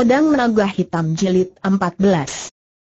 Pedang Naga Hitam Jilid 14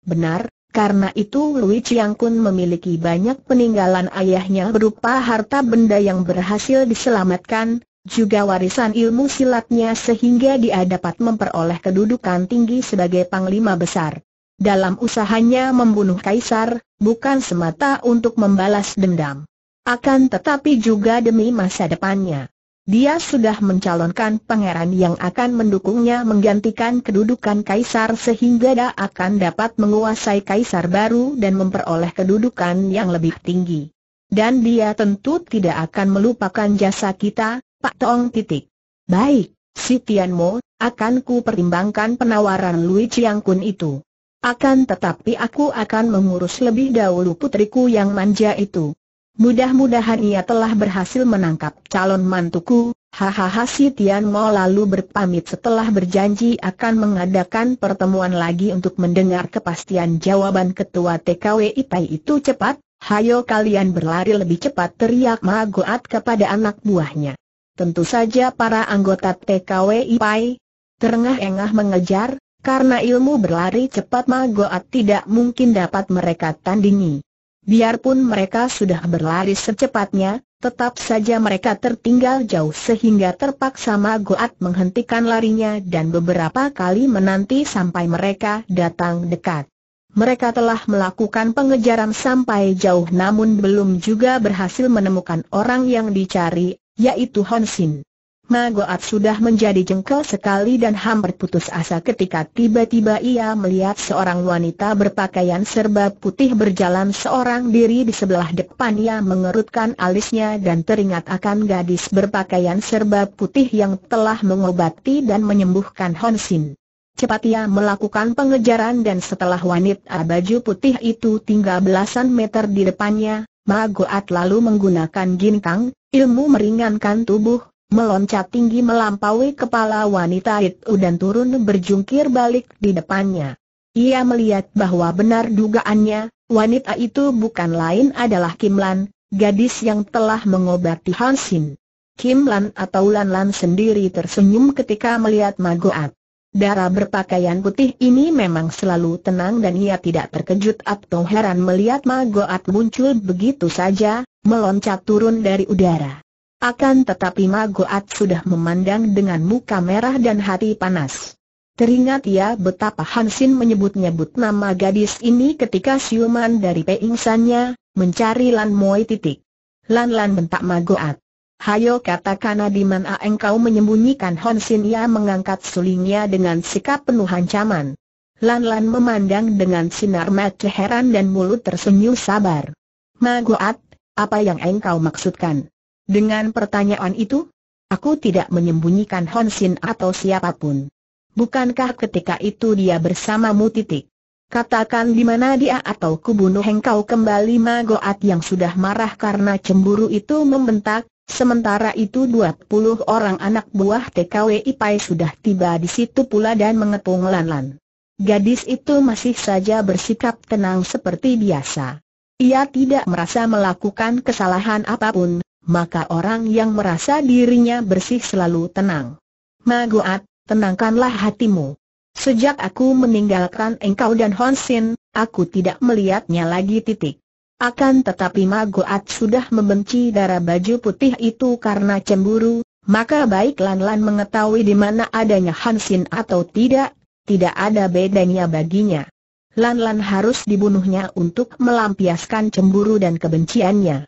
Benar, karena itu Lui Chiang Kun memiliki banyak peninggalan ayahnya berupa harta benda yang berhasil diselamatkan, juga warisan ilmu silatnya sehingga dia dapat memperoleh kedudukan tinggi sebagai panglima besar. Dalam usahanya membunuh kaisar, bukan semata untuk membalas dendam. Akan tetapi juga demi masa depannya. Dia sudah mencalonkan pangeran yang akan mendukungnya menggantikan kedudukan kaisar sehingga dia akan dapat menguasai kaisar baru dan memperoleh kedudukan yang lebih tinggi. Dan dia tentu tidak akan melupakan jasa kita, Pak Tong titik. Baik, si Mo, akan ku pertimbangkan penawaran Lui Chiang Kun itu. Akan tetapi aku akan mengurus lebih dahulu putriku yang manja itu. Mudah-mudahan ia telah berhasil menangkap calon mantuku, hahaha si Tian Mo lalu berpamit setelah berjanji akan mengadakan pertemuan lagi untuk mendengar kepastian jawaban ketua TKW Itai itu cepat, hayo kalian berlari lebih cepat teriak Ma kepada anak buahnya. Tentu saja para anggota TKW Itai terengah-engah mengejar, karena ilmu berlari cepat Ma tidak mungkin dapat mereka tandingi. Biarpun mereka sudah berlari secepatnya, tetap saja mereka tertinggal jauh sehingga terpaksa Magoat menghentikan larinya dan beberapa kali menanti sampai mereka datang dekat. Mereka telah melakukan pengejaran sampai jauh namun belum juga berhasil menemukan orang yang dicari, yaitu Honsin. Magoat sudah menjadi jengkel sekali dan hampir putus asa ketika tiba-tiba ia melihat seorang wanita berpakaian serba putih berjalan seorang diri di sebelah depan ia mengerutkan alisnya dan teringat akan gadis berpakaian serba putih yang telah mengobati dan menyembuhkan Honsin. Cepat ia melakukan pengejaran dan setelah wanita baju putih itu tinggal belasan meter di depannya, Magoat lalu menggunakan ginkang, ilmu meringankan tubuh, meloncat tinggi melampaui kepala wanita itu dan turun berjungkir balik di depannya. Ia melihat bahwa benar dugaannya, wanita itu bukan lain adalah Kim Lan, gadis yang telah mengobati Hansin. Kim Lan atau Lan Lan sendiri tersenyum ketika melihat Magoat. Darah berpakaian putih ini memang selalu tenang dan ia tidak terkejut atau heran melihat Magoat muncul begitu saja, meloncat turun dari udara. Akan tetapi Magoat sudah memandang dengan muka merah dan hati panas. Teringat ia ya betapa Hansin menyebut-nyebut nama gadis ini ketika siuman dari peingsannya, mencari Lan Moi titik. Lan Lan bentak Magoat. Hayo katakan adiman a engkau menyembunyikan Hansin ia mengangkat sulingnya dengan sikap penuh ancaman. Lan Lan memandang dengan sinar mata heran dan mulut tersenyum sabar. Magoat, apa yang engkau maksudkan? Dengan pertanyaan itu, aku tidak menyembunyikan Honsin atau siapapun. Bukankah ketika itu dia bersamamu titik? Katakan di mana dia atau kubunuh engkau kembali Magoat yang sudah marah karena cemburu itu membentak, sementara itu 20 orang anak buah TKW Ipai sudah tiba di situ pula dan mengepung Lanlan. Gadis itu masih saja bersikap tenang seperti biasa. Ia tidak merasa melakukan kesalahan apapun, maka orang yang merasa dirinya bersih selalu tenang. Maguat, tenangkanlah hatimu. Sejak aku meninggalkan engkau dan Honsin, aku tidak melihatnya lagi titik. Akan tetapi Maguat sudah membenci darah baju putih itu karena cemburu, maka baik Lan-Lan mengetahui di mana adanya Hansin atau tidak, tidak ada bedanya baginya. Lan-Lan harus dibunuhnya untuk melampiaskan cemburu dan kebenciannya.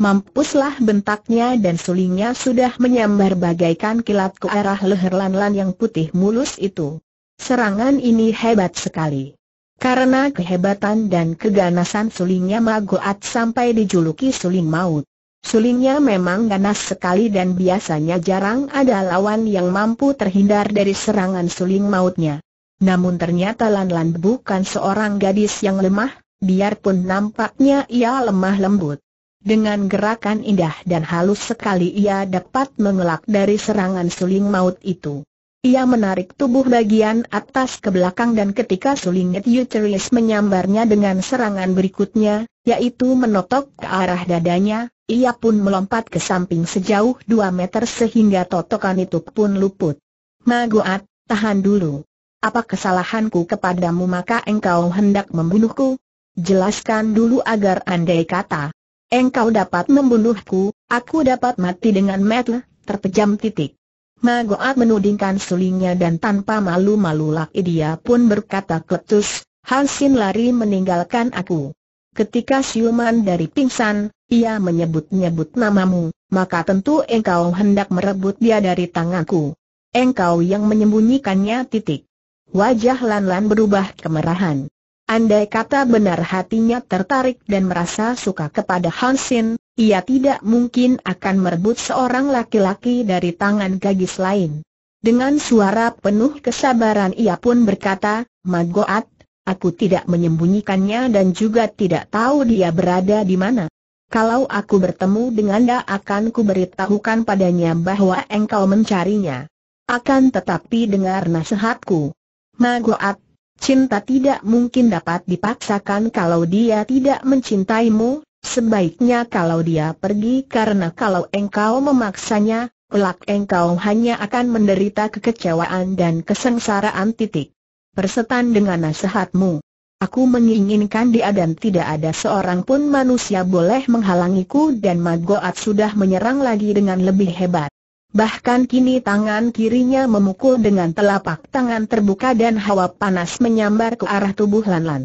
Mampuslah bentaknya dan sulingnya sudah menyambar bagaikan kilat ke arah leher Lan yang putih mulus itu. Serangan ini hebat sekali. Karena kehebatan dan keganasan sulingnya Magoat sampai dijuluki suling maut. Sulingnya memang ganas sekali dan biasanya jarang ada lawan yang mampu terhindar dari serangan suling mautnya. Namun ternyata Lan bukan seorang gadis yang lemah, biarpun nampaknya ia lemah lembut. Dengan gerakan indah dan halus sekali ia dapat mengelak dari serangan suling maut itu. Ia menarik tubuh bagian atas ke belakang dan ketika suling Uteris menyambarnya dengan serangan berikutnya, yaitu menotok ke arah dadanya, ia pun melompat ke samping sejauh 2 meter sehingga totokan itu pun luput. Maguat, tahan dulu. Apa kesalahanku kepadamu maka engkau hendak membunuhku? Jelaskan dulu agar andai kata, Engkau dapat membunuhku, aku dapat mati dengan metel, terpejam titik. Magoat menudingkan sulingnya dan tanpa malu-malu laki dia pun berkata kletus, Hansin lari meninggalkan aku. Ketika siuman dari pingsan, ia menyebut-nyebut namamu, maka tentu engkau hendak merebut dia dari tanganku. Engkau yang menyembunyikannya titik. Wajah Lan Lan berubah kemerahan. Andai kata benar hatinya tertarik dan merasa suka kepada Hansin, ia tidak mungkin akan merebut seorang laki-laki dari tangan gadis lain. Dengan suara penuh kesabaran ia pun berkata, Magoat, aku tidak menyembunyikannya dan juga tidak tahu dia berada di mana. Kalau aku bertemu dengan dia akan kuberitahukan padanya bahwa engkau mencarinya. Akan tetapi dengar nasihatku. Magoat, cinta tidak mungkin dapat dipaksakan kalau dia tidak mencintaimu, sebaiknya kalau dia pergi karena kalau engkau memaksanya, kelak engkau hanya akan menderita kekecewaan dan kesengsaraan titik. Persetan dengan nasihatmu. Aku menginginkan dia dan tidak ada seorang pun manusia boleh menghalangiku dan Magoat sudah menyerang lagi dengan lebih hebat. Bahkan kini tangan kirinya memukul dengan telapak tangan terbuka dan hawa panas menyambar ke arah tubuh Lan Lan.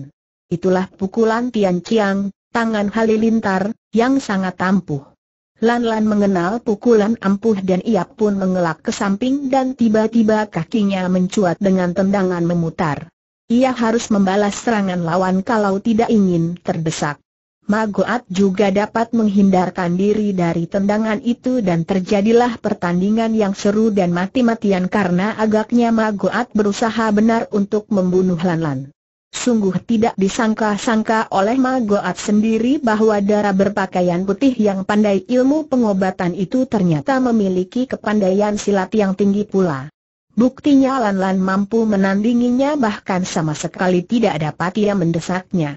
Itulah pukulan Tian Chiang, tangan halilintar, yang sangat ampuh. Lan Lan mengenal pukulan ampuh dan ia pun mengelak ke samping dan tiba-tiba kakinya mencuat dengan tendangan memutar. Ia harus membalas serangan lawan kalau tidak ingin terdesak. Magoat juga dapat menghindarkan diri dari tendangan itu dan terjadilah pertandingan yang seru dan mati-matian karena agaknya Magoat berusaha benar untuk membunuh Lanlan. Sungguh tidak disangka-sangka oleh Magoat sendiri bahwa darah berpakaian putih yang pandai ilmu pengobatan itu ternyata memiliki kepandaian silat yang tinggi pula. Buktinya Lanlan -lan mampu menandinginya bahkan sama sekali tidak dapat ia mendesaknya.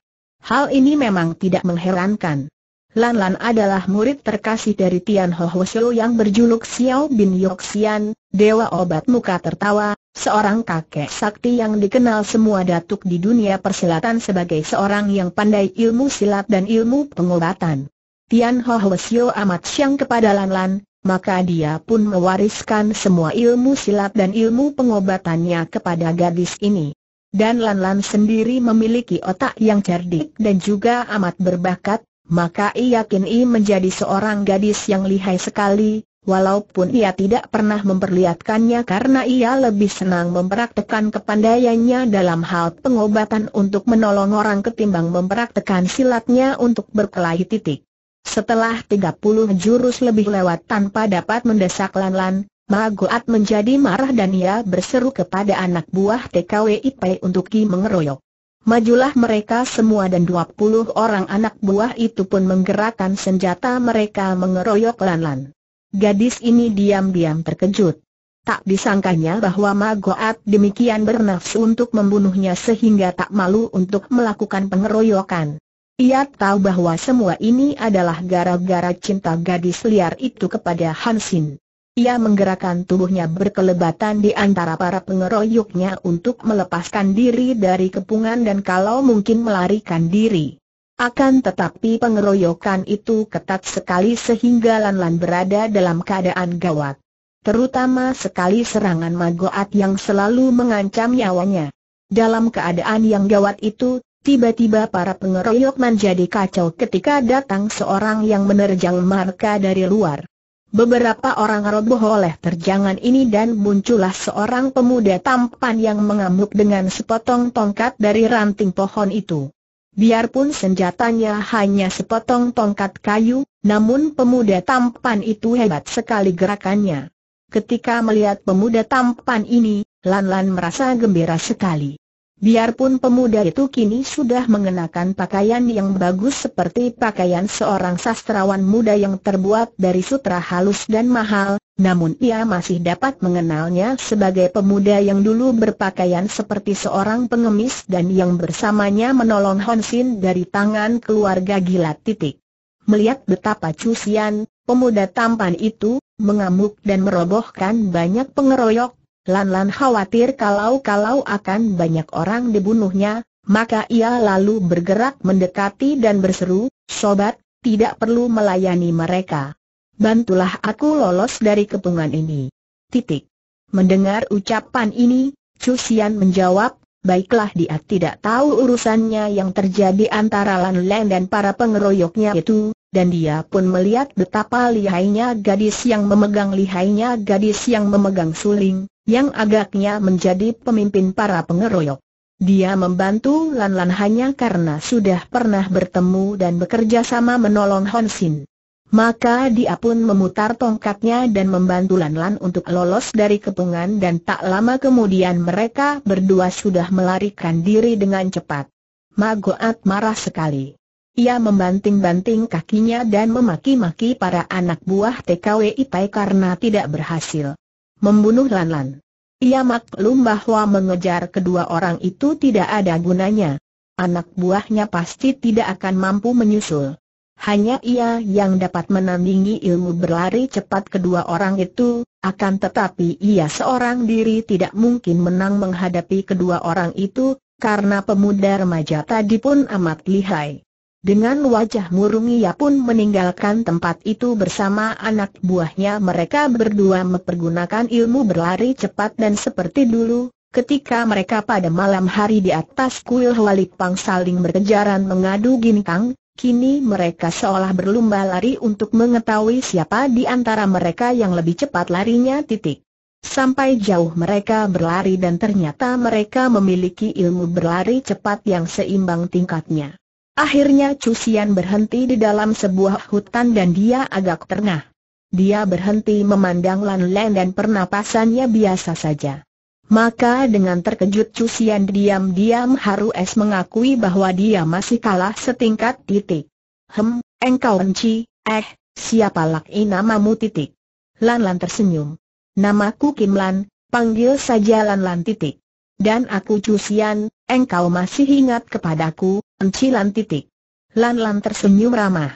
Hal ini memang tidak mengherankan. Lan Lan adalah murid terkasih dari Tian Ho Ho Shou yang berjuluk Xiao Bin Yoxian, Dewa Obat Muka Tertawa, seorang kakek sakti yang dikenal semua datuk di dunia persilatan sebagai seorang yang pandai ilmu silat dan ilmu pengobatan. Tian Ho Ho Shou amat syang kepada Lan Lan, maka dia pun mewariskan semua ilmu silat dan ilmu pengobatannya kepada gadis ini dan Lan Lan sendiri memiliki otak yang cerdik dan juga amat berbakat, maka ia yakin ia menjadi seorang gadis yang lihai sekali, walaupun ia tidak pernah memperlihatkannya karena ia lebih senang mempraktekan kepandaiannya dalam hal pengobatan untuk menolong orang ketimbang mempraktekan silatnya untuk berkelahi titik. Setelah 30 jurus lebih lewat tanpa dapat mendesak Lan Lan, Magoat menjadi marah dan ia berseru kepada anak buah TKWIP untuk Ki mengeroyok. Majulah mereka semua dan 20 orang anak buah itu pun menggerakkan senjata mereka mengeroyok Lanlan. Gadis ini diam-diam terkejut. Tak disangkanya bahwa Magoat demikian bernafsu untuk membunuhnya sehingga tak malu untuk melakukan pengeroyokan. Ia tahu bahwa semua ini adalah gara-gara cinta gadis liar itu kepada Hansin. Ia menggerakkan tubuhnya berkelebatan di antara para pengeroyoknya untuk melepaskan diri dari kepungan dan kalau mungkin melarikan diri. Akan tetapi pengeroyokan itu ketat sekali sehingga lan -lan berada dalam keadaan gawat. Terutama sekali serangan Magoat yang selalu mengancam nyawanya. Dalam keadaan yang gawat itu, tiba-tiba para pengeroyok menjadi kacau ketika datang seorang yang menerjang marka dari luar. Beberapa orang roboh oleh terjangan ini dan muncullah seorang pemuda tampan yang mengamuk dengan sepotong tongkat dari ranting pohon itu. Biarpun senjatanya hanya sepotong tongkat kayu, namun pemuda tampan itu hebat sekali gerakannya. Ketika melihat pemuda tampan ini, Lan Lan merasa gembira sekali. Biarpun pemuda itu kini sudah mengenakan pakaian yang bagus seperti pakaian seorang sastrawan muda yang terbuat dari sutra halus dan mahal, namun ia masih dapat mengenalnya sebagai pemuda yang dulu berpakaian seperti seorang pengemis dan yang bersamanya menolong Honsin dari tangan keluarga Gila Titik. Melihat betapa cusian, pemuda tampan itu, mengamuk dan merobohkan banyak pengeroyok, Lan-lan khawatir kalau-kalau akan banyak orang dibunuhnya, maka ia lalu bergerak mendekati dan berseru, Sobat, tidak perlu melayani mereka. Bantulah aku lolos dari kepungan ini. Titik. Mendengar ucapan ini, Cusian menjawab, baiklah dia tidak tahu urusannya yang terjadi antara Lan Lan dan para pengeroyoknya itu, dan dia pun melihat betapa lihainya gadis yang memegang lihainya gadis yang memegang suling, yang agaknya menjadi pemimpin para pengeroyok. Dia membantu Lan Lan hanya karena sudah pernah bertemu dan bekerja sama menolong Hon Sin. Maka dia pun memutar tongkatnya dan membantu Lan Lan untuk lolos dari kepungan dan tak lama kemudian mereka berdua sudah melarikan diri dengan cepat. Magoat marah sekali. Ia membanting-banting kakinya dan memaki-maki para anak buah TKW Ipai karena tidak berhasil membunuh Lanlan. Ia maklum bahwa mengejar kedua orang itu tidak ada gunanya. Anak buahnya pasti tidak akan mampu menyusul. Hanya ia yang dapat menandingi ilmu berlari cepat kedua orang itu, akan tetapi ia seorang diri tidak mungkin menang menghadapi kedua orang itu, karena pemuda remaja tadi pun amat lihai. Dengan wajah murung ia pun meninggalkan tempat itu bersama anak buahnya mereka berdua mempergunakan ilmu berlari cepat dan seperti dulu, ketika mereka pada malam hari di atas kuil Hwalipang saling berkejaran mengadu ginkang, Kini mereka seolah berlumba lari untuk mengetahui siapa di antara mereka yang lebih cepat larinya titik. Sampai jauh mereka berlari dan ternyata mereka memiliki ilmu berlari cepat yang seimbang tingkatnya. Akhirnya Xian berhenti di dalam sebuah hutan dan dia agak terengah. Dia berhenti memandang Lan Lan dan pernapasannya biasa saja. Maka dengan terkejut Xian diam-diam Haru Es mengakui bahwa dia masih kalah setingkat titik. Hem, engkau enci, eh, siapa laki namamu titik? Lan Lan tersenyum. Namaku Kim Lan, panggil saja Lan Lan titik. Dan aku Xian, engkau masih ingat kepadaku, Encilan titik. Lan-lan tersenyum ramah.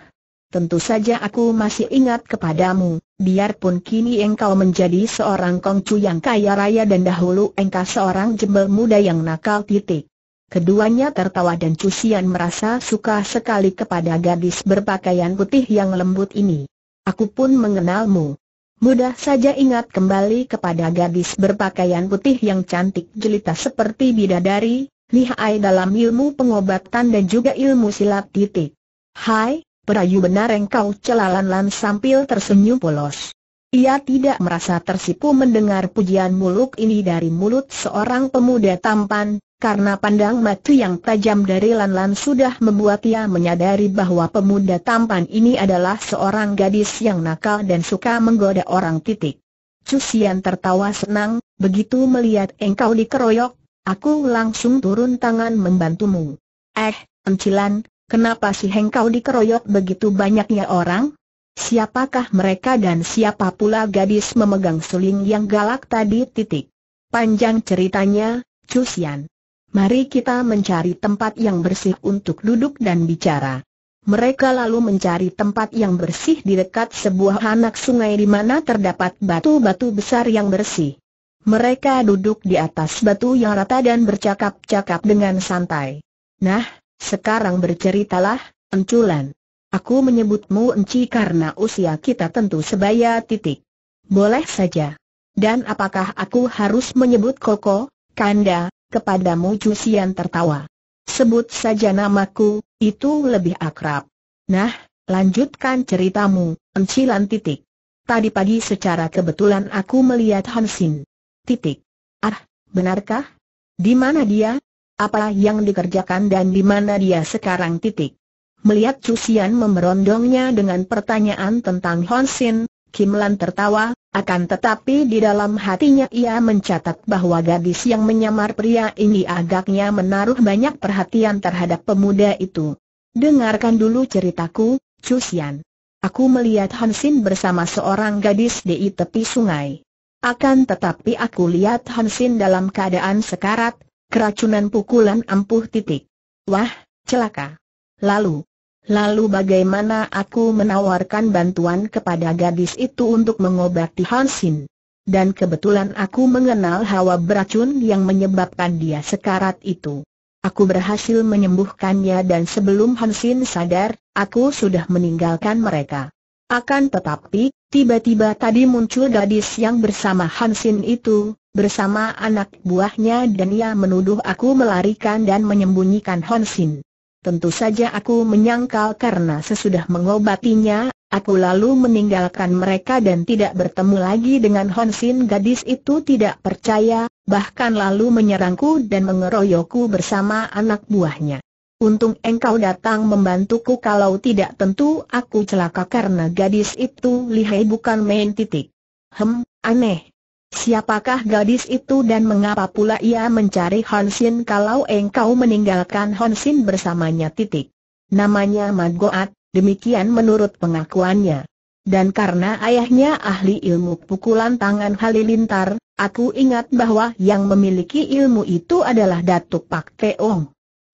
Tentu saja aku masih ingat kepadamu, biarpun kini engkau menjadi seorang kongcu yang kaya raya dan dahulu engkau seorang jembel muda yang nakal titik. Keduanya tertawa dan Cusian merasa suka sekali kepada gadis berpakaian putih yang lembut ini. Aku pun mengenalmu. Mudah saja ingat kembali kepada gadis berpakaian putih yang cantik jelita seperti bidadari, lihai dalam ilmu pengobatan dan juga ilmu silat titik. Hai, perayu benar engkau celalan Lan sambil tersenyum polos. Ia tidak merasa tersipu mendengar pujian muluk ini dari mulut seorang pemuda tampan, karena pandang mata yang tajam dari Lan Lan sudah membuat ia menyadari bahwa pemuda tampan ini adalah seorang gadis yang nakal dan suka menggoda orang titik. Cusian tertawa senang, begitu melihat engkau dikeroyok, Aku langsung turun tangan membantumu. Eh, encilan, kenapa si hengkau dikeroyok begitu banyaknya orang? Siapakah mereka dan siapa pula gadis memegang suling yang galak tadi titik? Panjang ceritanya, Cusian. Mari kita mencari tempat yang bersih untuk duduk dan bicara. Mereka lalu mencari tempat yang bersih di dekat sebuah anak sungai di mana terdapat batu-batu besar yang bersih. Mereka duduk di atas batu yang rata dan bercakap-cakap dengan santai. Nah, sekarang berceritalah, Enculan. Aku menyebutmu Enci karena usia kita tentu sebaya titik. Boleh saja. Dan apakah aku harus menyebut Koko, Kanda, kepadamu Jusian tertawa. Sebut saja namaku, itu lebih akrab. Nah, lanjutkan ceritamu, Encilan titik. Tadi pagi secara kebetulan aku melihat Hansin. Titik. Ah, benarkah? Di mana dia? Apa yang dikerjakan dan di mana dia sekarang? Titik. Melihat Cusian memerondongnya dengan pertanyaan tentang Honsin, Kim Lan tertawa, akan tetapi di dalam hatinya ia mencatat bahwa gadis yang menyamar pria ini agaknya menaruh banyak perhatian terhadap pemuda itu. Dengarkan dulu ceritaku, Cusian. Aku melihat Hansin bersama seorang gadis di tepi sungai. Akan tetapi aku lihat Hansin dalam keadaan sekarat, keracunan pukulan ampuh titik. Wah, celaka. Lalu, lalu bagaimana aku menawarkan bantuan kepada gadis itu untuk mengobati Hansin? Dan kebetulan aku mengenal hawa beracun yang menyebabkan dia sekarat itu. Aku berhasil menyembuhkannya dan sebelum Hansin sadar, aku sudah meninggalkan mereka. Akan tetapi, Tiba-tiba tadi muncul gadis yang bersama Hansin itu, bersama anak buahnya dan ia menuduh aku melarikan dan menyembunyikan Hansin. Tentu saja aku menyangkal karena sesudah mengobatinya, aku lalu meninggalkan mereka dan tidak bertemu lagi dengan Hansin gadis itu tidak percaya, bahkan lalu menyerangku dan mengeroyokku bersama anak buahnya. Untung engkau datang membantuku kalau tidak tentu aku celaka karena gadis itu lihai bukan main titik. Hem, aneh. Siapakah gadis itu dan mengapa pula ia mencari Hansin kalau engkau meninggalkan Hansin bersamanya titik. Namanya Magoat, demikian menurut pengakuannya. Dan karena ayahnya ahli ilmu pukulan tangan halilintar, aku ingat bahwa yang memiliki ilmu itu adalah Datuk Pak Teong.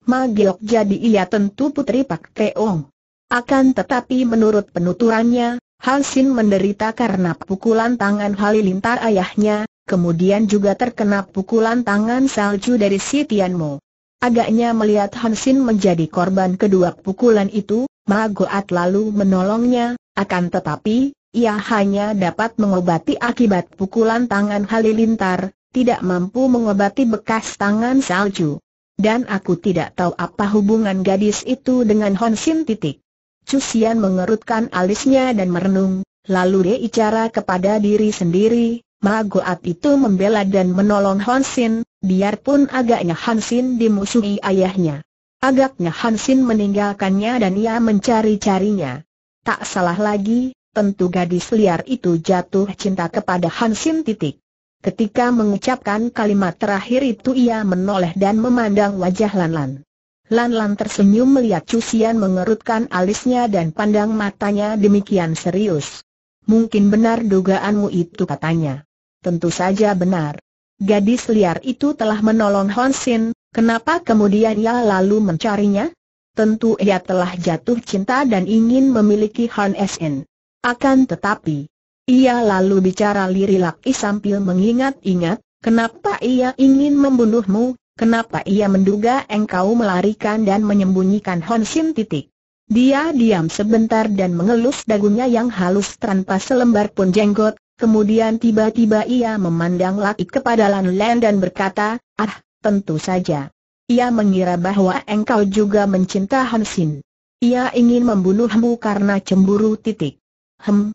Magiok jadi ia tentu putri Pak Teong. Akan tetapi menurut penuturannya, Hansin menderita karena pukulan tangan Halilintar ayahnya, kemudian juga terkena pukulan tangan salju dari si Tianmo. Agaknya melihat Hansin menjadi korban kedua pukulan itu, Magoat lalu menolongnya, akan tetapi, ia hanya dapat mengobati akibat pukulan tangan Halilintar, tidak mampu mengobati bekas tangan salju. Dan aku tidak tahu apa hubungan gadis itu dengan Hon Sin titik. Cusian mengerutkan alisnya dan merenung, lalu dia bicara kepada diri sendiri, Magoat itu membela dan menolong Hansin, biarpun agaknya Hansin dimusuhi ayahnya. Agaknya Hansin meninggalkannya dan ia mencari-carinya. Tak salah lagi, tentu gadis liar itu jatuh cinta kepada Hansin titik. Ketika mengucapkan kalimat terakhir itu ia menoleh dan memandang wajah Lan Lan. Lan Lan tersenyum melihat Cusian mengerutkan alisnya dan pandang matanya demikian serius. Mungkin benar dugaanmu itu katanya. Tentu saja benar. Gadis liar itu telah menolong Hon kenapa kemudian ia lalu mencarinya? Tentu ia telah jatuh cinta dan ingin memiliki Hon Sin. Akan tetapi, ia lalu bicara laki sambil mengingat-ingat, kenapa ia ingin membunuhmu, kenapa ia menduga engkau melarikan dan menyembunyikan Hon Sin titik. Dia diam sebentar dan mengelus dagunya yang halus tanpa selembar pun jenggot, kemudian tiba-tiba ia memandang laki kepada Lan Lan dan berkata, ah, tentu saja. Ia mengira bahwa engkau juga mencinta Hansin. Ia ingin membunuhmu karena cemburu titik. Hem,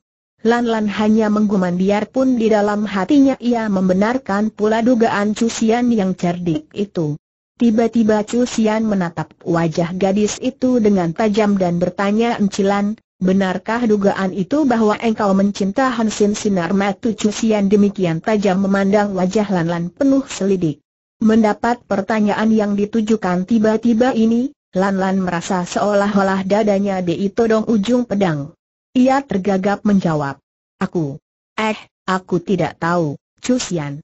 Lan-Lan hanya mengguman biarpun di dalam hatinya ia membenarkan pula dugaan Cusian yang cerdik itu. Tiba-tiba Cusian menatap wajah gadis itu dengan tajam dan bertanya encilan, benarkah dugaan itu bahwa engkau mencinta Hansin Sinar Matu Cusian demikian tajam memandang wajah Lan-Lan penuh selidik. Mendapat pertanyaan yang ditujukan tiba-tiba ini, Lan Lan merasa seolah-olah dadanya diitodong ujung pedang. Ia tergagap menjawab. Aku. Eh, aku tidak tahu, Cusian.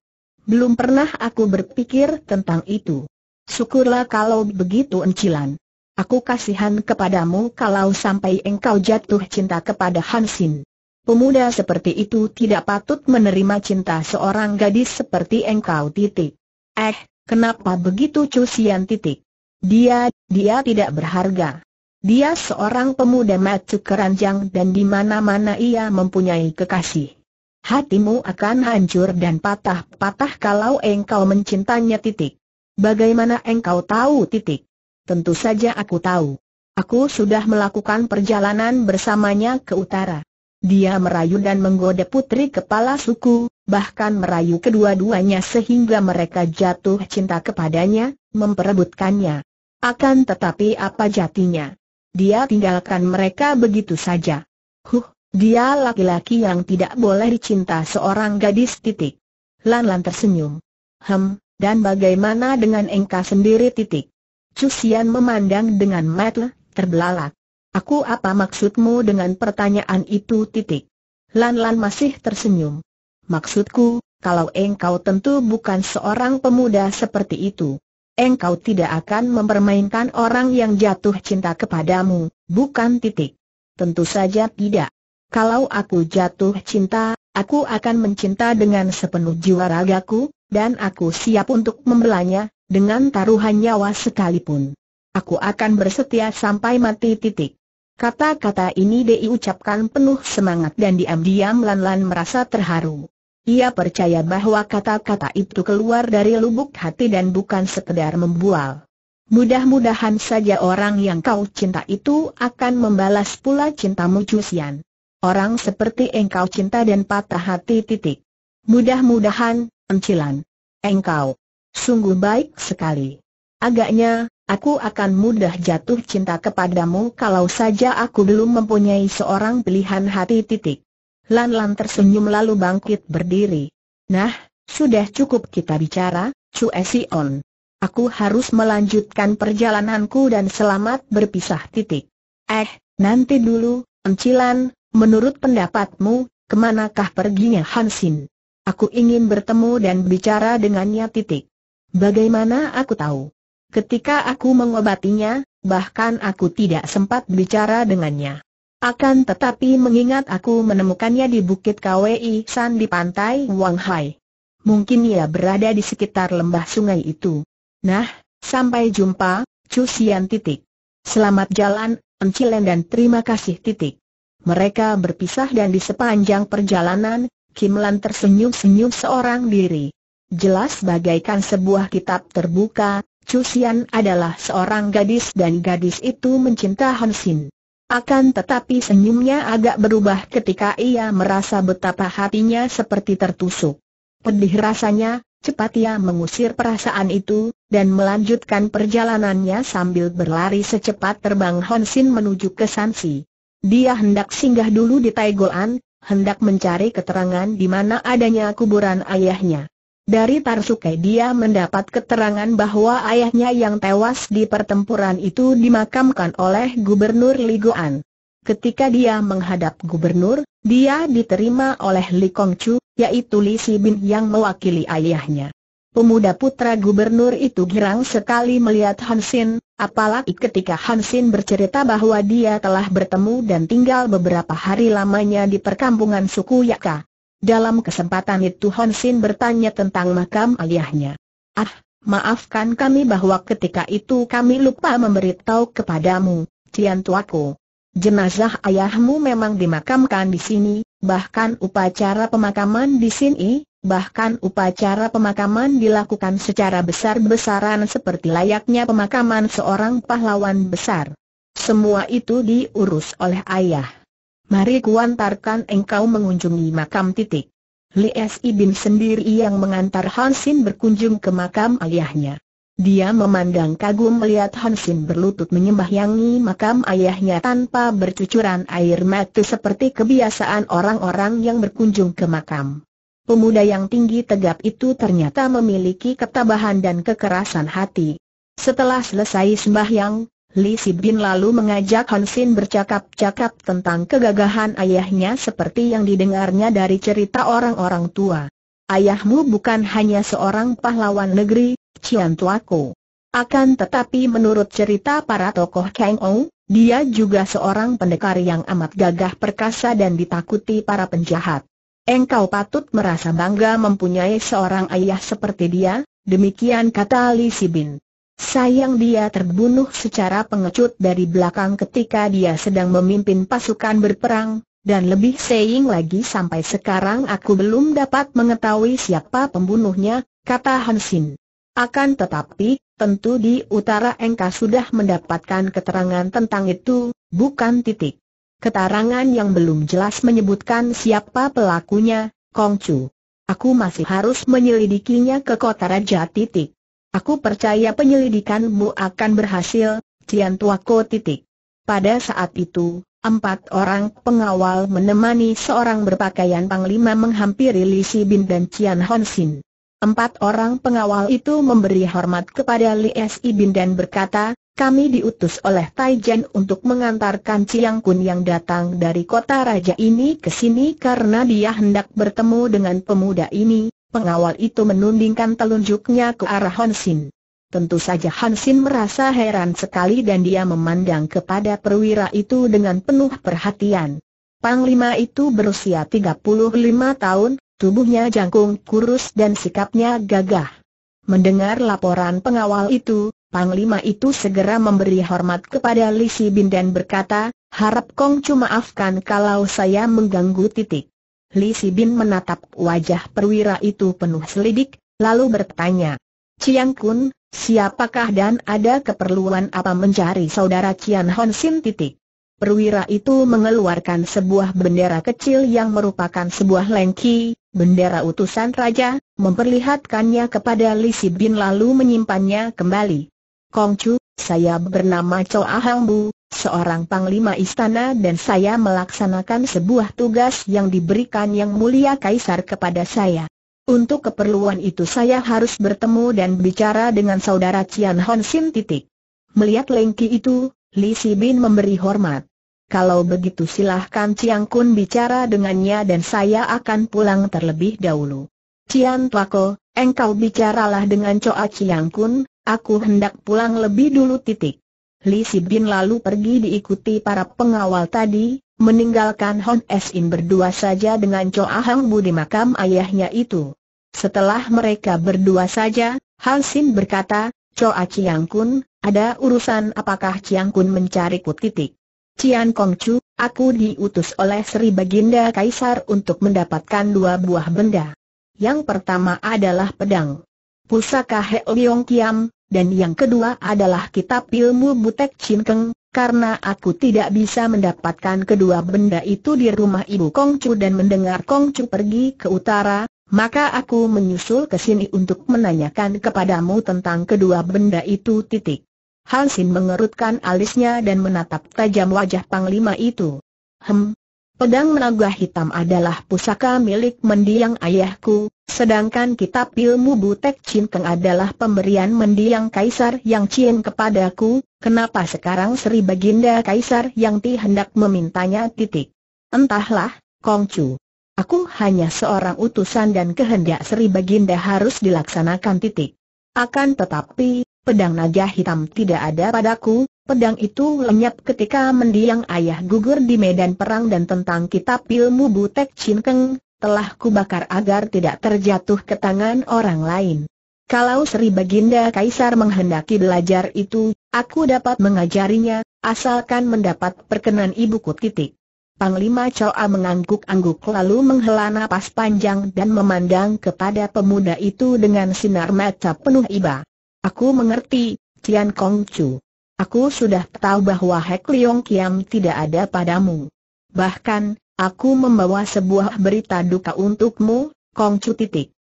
Belum pernah aku berpikir tentang itu. Syukurlah kalau begitu encilan. Aku kasihan kepadamu kalau sampai engkau jatuh cinta kepada Hansin. Pemuda seperti itu tidak patut menerima cinta seorang gadis seperti engkau titik. Eh, kenapa begitu cusian titik? Dia, dia tidak berharga. Dia seorang pemuda macu keranjang dan di mana-mana ia mempunyai kekasih. Hatimu akan hancur dan patah-patah kalau engkau mencintanya titik. Bagaimana engkau tahu titik? Tentu saja aku tahu. Aku sudah melakukan perjalanan bersamanya ke utara. Dia merayu dan menggoda putri kepala suku, bahkan merayu kedua-duanya sehingga mereka jatuh cinta kepadanya, memperebutkannya. Akan tetapi apa jatinya? Dia tinggalkan mereka begitu saja. Huh, dia laki-laki yang tidak boleh dicinta seorang gadis titik. Lan-lan tersenyum. Hem, dan bagaimana dengan engka sendiri titik? Cusian memandang dengan mata terbelalak. Aku apa maksudmu dengan pertanyaan itu titik? Lan-lan masih tersenyum. Maksudku, kalau engkau tentu bukan seorang pemuda seperti itu engkau tidak akan mempermainkan orang yang jatuh cinta kepadamu, bukan titik. Tentu saja tidak. Kalau aku jatuh cinta, aku akan mencinta dengan sepenuh jiwa ragaku, dan aku siap untuk membelanya, dengan taruhan nyawa sekalipun. Aku akan bersetia sampai mati titik. Kata-kata ini diucapkan penuh semangat dan diam-diam Lan Lan merasa terharu. Ia percaya bahwa kata-kata itu keluar dari lubuk hati dan bukan sekedar membual. Mudah-mudahan saja orang yang kau cinta itu akan membalas pula cintamu Cusian. Orang seperti engkau cinta dan patah hati titik. Mudah-mudahan, encilan. Engkau. Sungguh baik sekali. Agaknya, aku akan mudah jatuh cinta kepadamu kalau saja aku belum mempunyai seorang pilihan hati titik. Lan Lan tersenyum lalu bangkit berdiri. Nah, sudah cukup kita bicara, Chu Esion. Aku harus melanjutkan perjalananku dan selamat berpisah titik. Eh, nanti dulu, Encilan, menurut pendapatmu, kemanakah perginya Hansin? Aku ingin bertemu dan bicara dengannya titik. Bagaimana aku tahu? Ketika aku mengobatinya, bahkan aku tidak sempat bicara dengannya. Akan tetapi mengingat aku menemukannya di Bukit KWI San di pantai Wanghai. Mungkin ia berada di sekitar lembah sungai itu. Nah, sampai jumpa, Cusian titik. Selamat jalan, Encilen dan terima kasih titik. Mereka berpisah dan di sepanjang perjalanan, Kim Lan tersenyum-senyum seorang diri. Jelas bagaikan sebuah kitab terbuka, Cusian adalah seorang gadis dan gadis itu mencinta Hansin. Akan tetapi senyumnya agak berubah ketika ia merasa betapa hatinya seperti tertusuk. Pedih rasanya, cepat ia mengusir perasaan itu, dan melanjutkan perjalanannya sambil berlari secepat terbang Honsin menuju ke Sansi. Dia hendak singgah dulu di Taigolan, hendak mencari keterangan di mana adanya kuburan ayahnya. Dari Tarsukai dia mendapat keterangan bahwa ayahnya yang tewas di pertempuran itu dimakamkan oleh Gubernur Ligoan. Ketika dia menghadap gubernur, dia diterima oleh Li Kongchu, yaitu Li Sibin yang mewakili ayahnya. Pemuda putra gubernur itu girang sekali melihat Hansin, apalagi ketika Hansin bercerita bahwa dia telah bertemu dan tinggal beberapa hari lamanya di perkampungan suku Yaka. Dalam kesempatan itu Hon Sin bertanya tentang makam ayahnya. Ah, maafkan kami bahwa ketika itu kami lupa memberitahu kepadamu, Tian Tuaku. Jenazah ayahmu memang dimakamkan di sini, bahkan upacara pemakaman di sini, bahkan upacara pemakaman dilakukan secara besar-besaran seperti layaknya pemakaman seorang pahlawan besar. Semua itu diurus oleh ayah mari kuantarkan engkau mengunjungi makam titik. Li Ibin sendiri yang mengantar Hansin berkunjung ke makam ayahnya. Dia memandang kagum melihat Hansin berlutut menyembahyangi makam ayahnya tanpa bercucuran air mata seperti kebiasaan orang-orang yang berkunjung ke makam. Pemuda yang tinggi tegap itu ternyata memiliki ketabahan dan kekerasan hati. Setelah selesai sembahyang, Li Sibin lalu mengajak Hansin Sin bercakap-cakap tentang kegagahan ayahnya seperti yang didengarnya dari cerita orang-orang tua. Ayahmu bukan hanya seorang pahlawan negeri, Cian Tuako. Akan tetapi menurut cerita para tokoh Kang Ou, dia juga seorang pendekar yang amat gagah perkasa dan ditakuti para penjahat. Engkau patut merasa bangga mempunyai seorang ayah seperti dia, demikian kata Li Sibin. Sayang dia terbunuh secara pengecut dari belakang ketika dia sedang memimpin pasukan berperang, dan lebih sayang lagi sampai sekarang aku belum dapat mengetahui siapa pembunuhnya, kata Hansin. Akan tetapi, tentu di utara Engka sudah mendapatkan keterangan tentang itu, bukan titik. Keterangan yang belum jelas menyebutkan siapa pelakunya, Kongcu. Aku masih harus menyelidikinya ke kota Raja titik. Aku percaya penyelidikanmu akan berhasil, Cian Tuako titik. Pada saat itu, empat orang pengawal menemani seorang berpakaian panglima menghampiri Li Si Bin dan Cian Hon Sin. Empat orang pengawal itu memberi hormat kepada Li Si Bin dan berkata, kami diutus oleh Taijen untuk mengantarkan Ciang Kun yang datang dari kota raja ini ke sini karena dia hendak bertemu dengan pemuda ini, Pengawal itu menundingkan telunjuknya ke arah Hansin. Tentu saja Hansin merasa heran sekali dan dia memandang kepada perwira itu dengan penuh perhatian. Panglima itu berusia 35 tahun, tubuhnya jangkung kurus dan sikapnya gagah. Mendengar laporan pengawal itu, Panglima itu segera memberi hormat kepada Li Bin dan berkata, harap Kong cuma maafkan kalau saya mengganggu titik. Li Sibin menatap wajah perwira itu penuh selidik, lalu bertanya, Ciang Kun, siapakah dan ada keperluan apa mencari saudara Cian Hon Sin titik? Perwira itu mengeluarkan sebuah bendera kecil yang merupakan sebuah lengki, bendera utusan raja, memperlihatkannya kepada Li Sibin lalu menyimpannya kembali. Kong Chu. Saya bernama Cho Ahang Bu, seorang panglima istana dan saya melaksanakan sebuah tugas yang diberikan Yang Mulia Kaisar kepada saya. Untuk keperluan itu saya harus bertemu dan bicara dengan saudara Cian Hon Sin titik. Melihat Lengki itu, Li Si Bin memberi hormat. Kalau begitu silahkan Cian Kun bicara dengannya dan saya akan pulang terlebih dahulu. Cian Tuako, engkau bicaralah dengan Coa Cian Kun, Aku hendak pulang lebih dulu titik. Li Sibin lalu pergi diikuti para pengawal tadi, meninggalkan Hon Esin berdua saja dengan Cho Ahang Bu di makam ayahnya itu. Setelah mereka berdua saja, Hal Sin berkata, Choa ah Chiang Kun, ada urusan apakah Chiang Kun mencariku titik? Cian Kong Chu, aku diutus oleh Sri Baginda Kaisar untuk mendapatkan dua buah benda. Yang pertama adalah pedang. Pusaka He Leong Kiam, dan yang kedua adalah kitab ilmu Butek Cinkeng, karena aku tidak bisa mendapatkan kedua benda itu di rumah ibu Kongcu dan mendengar Kongcu pergi ke utara, maka aku menyusul ke sini untuk menanyakan kepadamu tentang kedua benda itu titik. Hansin mengerutkan alisnya dan menatap tajam wajah panglima itu. Hem, Pedang Naga Hitam adalah pusaka milik mendiang ayahku, sedangkan kitab ilmu Butek Chin adalah pemberian mendiang Kaisar Yang cien kepadaku, kenapa sekarang Sri Baginda Kaisar Yang Ti hendak memintanya titik? Entahlah, Kongcu. Aku hanya seorang utusan dan kehendak Sri Baginda harus dilaksanakan titik. Akan tetapi, pedang naga hitam tidak ada padaku, Pedang itu lenyap ketika mendiang ayah gugur di medan perang dan tentang kitab ilmu Butek cinkeng Keng, telah kubakar agar tidak terjatuh ke tangan orang lain. Kalau Sri Baginda Kaisar menghendaki belajar itu, aku dapat mengajarinya, asalkan mendapat perkenan ibuku titik. Panglima Choa mengangguk-angguk lalu menghela napas panjang dan memandang kepada pemuda itu dengan sinar mata penuh iba. Aku mengerti, Tian Chu. Aku sudah tahu bahwa Hek Leong Kiam tidak ada padamu. Bahkan, aku membawa sebuah berita duka untukmu, Kong Chu titik.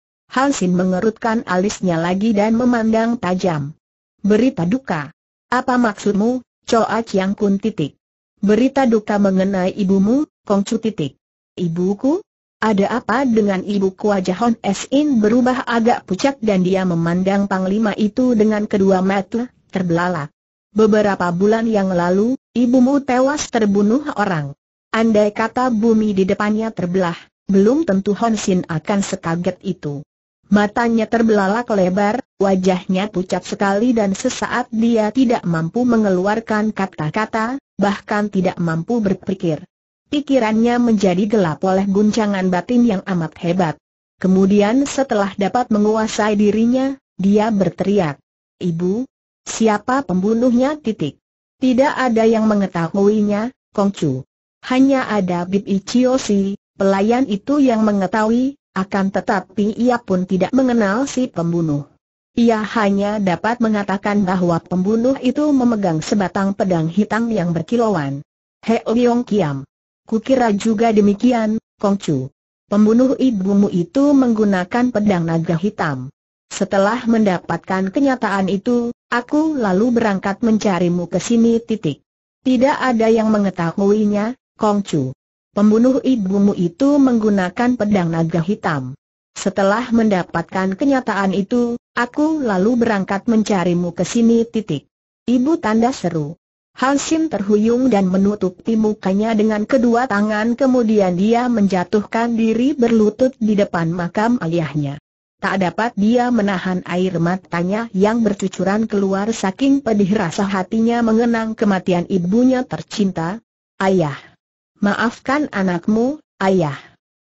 Sin mengerutkan alisnya lagi dan memandang tajam. Berita duka. Apa maksudmu, Choa Chiang Kun titik? Berita duka mengenai ibumu, Kong Chu titik. Ibuku? Ada apa dengan ibuku wajah Hon In berubah agak pucat dan dia memandang panglima itu dengan kedua mata terbelalak. Beberapa bulan yang lalu, ibumu tewas terbunuh orang. Andai kata bumi di depannya terbelah, belum tentu Hon akan sekaget itu. Matanya terbelalak lebar, wajahnya pucat sekali dan sesaat dia tidak mampu mengeluarkan kata-kata, bahkan tidak mampu berpikir. Pikirannya menjadi gelap oleh guncangan batin yang amat hebat. Kemudian setelah dapat menguasai dirinya, dia berteriak, Ibu, Siapa pembunuhnya titik? Tidak ada yang mengetahuinya, Kongcu. Hanya ada Bib si, pelayan itu yang mengetahui, akan tetapi ia pun tidak mengenal si pembunuh. Ia hanya dapat mengatakan bahwa pembunuh itu memegang sebatang pedang hitam yang berkilauan. Leong Kiam. Kukira juga demikian, Kongcu. Pembunuh ibumu itu menggunakan pedang naga hitam. Setelah mendapatkan kenyataan itu, Aku lalu berangkat mencarimu ke sini titik. Tidak ada yang mengetahuinya, Kongcu. Pembunuh ibumu itu menggunakan pedang naga hitam. Setelah mendapatkan kenyataan itu, aku lalu berangkat mencarimu ke sini titik. Ibu tanda seru. sim terhuyung dan menutupi mukanya dengan kedua tangan kemudian dia menjatuhkan diri berlutut di depan makam ayahnya. Tak dapat dia menahan air matanya yang bercucuran keluar saking pedih rasa hatinya mengenang kematian ibunya tercinta. Ayah, maafkan anakmu, ayah.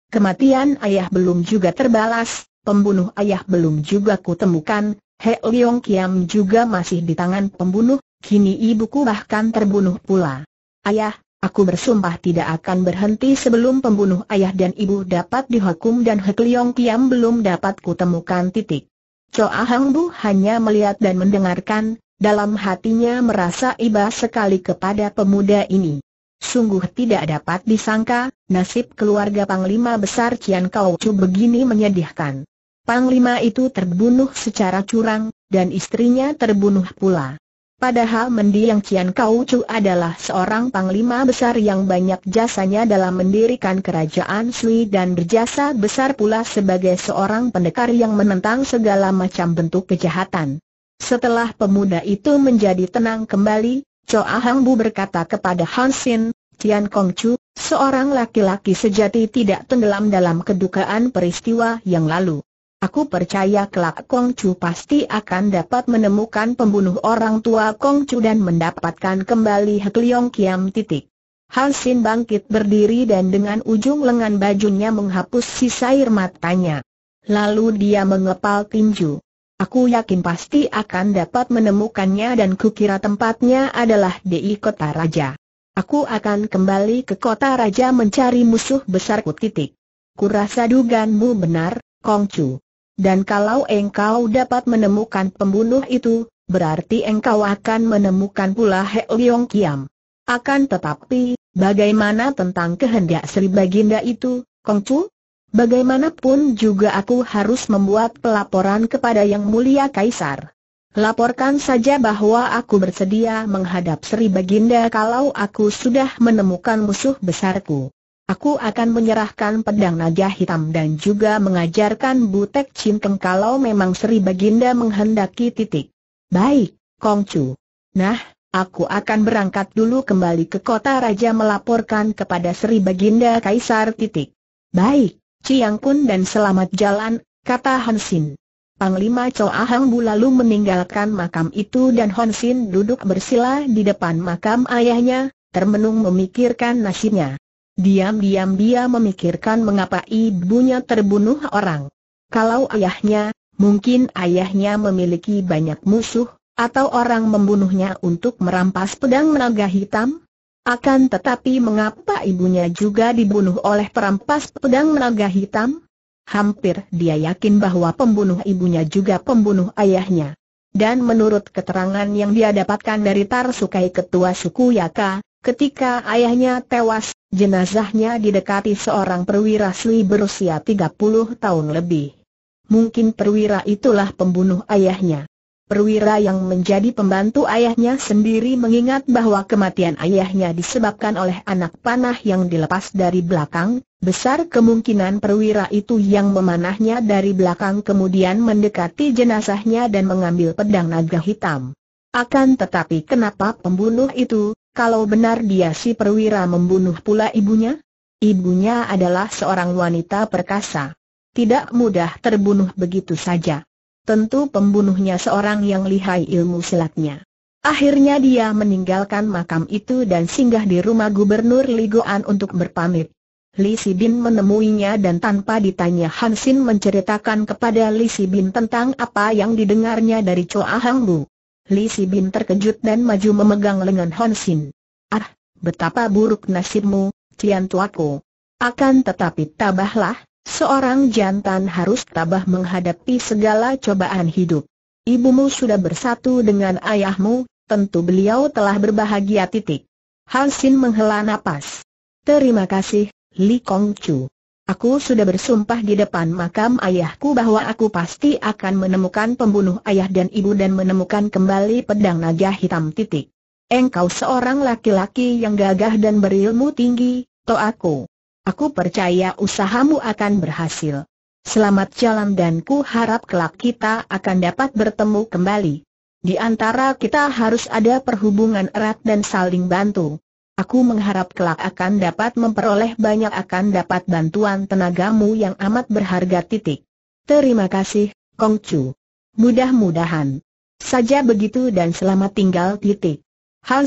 Kematian ayah belum juga terbalas, pembunuh ayah belum juga kutemukan, He Leong Kiam juga masih di tangan pembunuh, kini ibuku bahkan terbunuh pula. Ayah, Aku bersumpah tidak akan berhenti sebelum pembunuh ayah dan ibu dapat dihukum dan Hek Leong Kiam belum dapat kutemukan titik. Choa Hang Bu hanya melihat dan mendengarkan, dalam hatinya merasa iba sekali kepada pemuda ini. Sungguh tidak dapat disangka, nasib keluarga Panglima Besar Cian Kau Chu begini menyedihkan. Panglima itu terbunuh secara curang, dan istrinya terbunuh pula. Padahal mendiang Cian Kau Chu adalah seorang panglima besar yang banyak jasanya dalam mendirikan kerajaan Sui dan berjasa besar pula sebagai seorang pendekar yang menentang segala macam bentuk kejahatan. Setelah pemuda itu menjadi tenang kembali, Choa Hang Bu berkata kepada Han Sin, Cian Kong Chu, seorang laki-laki sejati tidak tenggelam dalam kedukaan peristiwa yang lalu. Aku percaya kelak Kong Chu pasti akan dapat menemukan pembunuh orang tua Kong Chu dan mendapatkan kembali Hek Leong Kiam titik. Han Sin bangkit berdiri dan dengan ujung lengan bajunya menghapus sisa air matanya. Lalu dia mengepal tinju. Aku yakin pasti akan dapat menemukannya dan kukira tempatnya adalah di kota raja. Aku akan kembali ke kota raja mencari musuh besarku titik. Kurasa dugaanmu benar, Kong Chu. Dan kalau engkau dapat menemukan pembunuh itu, berarti engkau akan menemukan pula He Leong Kiam. Akan tetapi, bagaimana tentang kehendak Sri Baginda itu, Kongfu? Bagaimanapun juga aku harus membuat pelaporan kepada Yang Mulia Kaisar. Laporkan saja bahwa aku bersedia menghadap Sri Baginda kalau aku sudah menemukan musuh besarku. Aku akan menyerahkan pedang naga hitam dan juga mengajarkan Butek cinteng kalau memang Sri Baginda menghendaki titik. Baik, Kongcu. Nah, aku akan berangkat dulu kembali ke kota raja melaporkan kepada Sri Baginda Kaisar titik. Baik, Ciang Kun dan selamat jalan, kata Hansin. Panglima Choa Ahang Bu lalu meninggalkan makam itu dan Hansin duduk bersila di depan makam ayahnya, termenung memikirkan nasibnya. Diam-diam dia memikirkan mengapa ibunya terbunuh orang. Kalau ayahnya, mungkin ayahnya memiliki banyak musuh, atau orang membunuhnya untuk merampas pedang naga hitam? Akan tetapi mengapa ibunya juga dibunuh oleh perampas pedang naga hitam? Hampir dia yakin bahwa pembunuh ibunya juga pembunuh ayahnya. Dan menurut keterangan yang dia dapatkan dari Tarsukai Ketua Suku Yaka, Ketika ayahnya tewas, jenazahnya didekati seorang perwira Sli berusia 30 tahun lebih. Mungkin perwira itulah pembunuh ayahnya. Perwira yang menjadi pembantu ayahnya sendiri mengingat bahwa kematian ayahnya disebabkan oleh anak panah yang dilepas dari belakang, besar kemungkinan perwira itu yang memanahnya dari belakang kemudian mendekati jenazahnya dan mengambil pedang naga hitam. Akan tetapi kenapa pembunuh itu, kalau benar dia si perwira membunuh pula ibunya? Ibunya adalah seorang wanita perkasa. Tidak mudah terbunuh begitu saja. Tentu pembunuhnya seorang yang lihai ilmu silatnya. Akhirnya dia meninggalkan makam itu dan singgah di rumah Gubernur Ligoan untuk berpamit. Li Sibin menemuinya dan tanpa ditanya Hansin menceritakan kepada Li Sibin tentang apa yang didengarnya dari Choa Hang Li Bin terkejut dan maju memegang lengan Hon Sin. Ah, betapa buruk nasibmu, Tian Tuaku. Akan tetapi tabahlah, seorang jantan harus tabah menghadapi segala cobaan hidup. Ibumu sudah bersatu dengan ayahmu, tentu beliau telah berbahagia titik. Hansin menghela nafas. Terima kasih, Li Kongcu. Aku sudah bersumpah di depan makam ayahku bahwa aku pasti akan menemukan pembunuh ayah dan ibu dan menemukan kembali pedang naga hitam titik. Engkau seorang laki-laki yang gagah dan berilmu tinggi, to aku. Aku percaya usahamu akan berhasil. Selamat jalan dan ku harap kelak kita akan dapat bertemu kembali. Di antara kita harus ada perhubungan erat dan saling bantu. Aku mengharap kelak akan dapat memperoleh banyak akan dapat bantuan tenagamu yang amat berharga titik. Terima kasih, Kong Chu. Mudah-mudahan saja begitu dan selamat tinggal titik.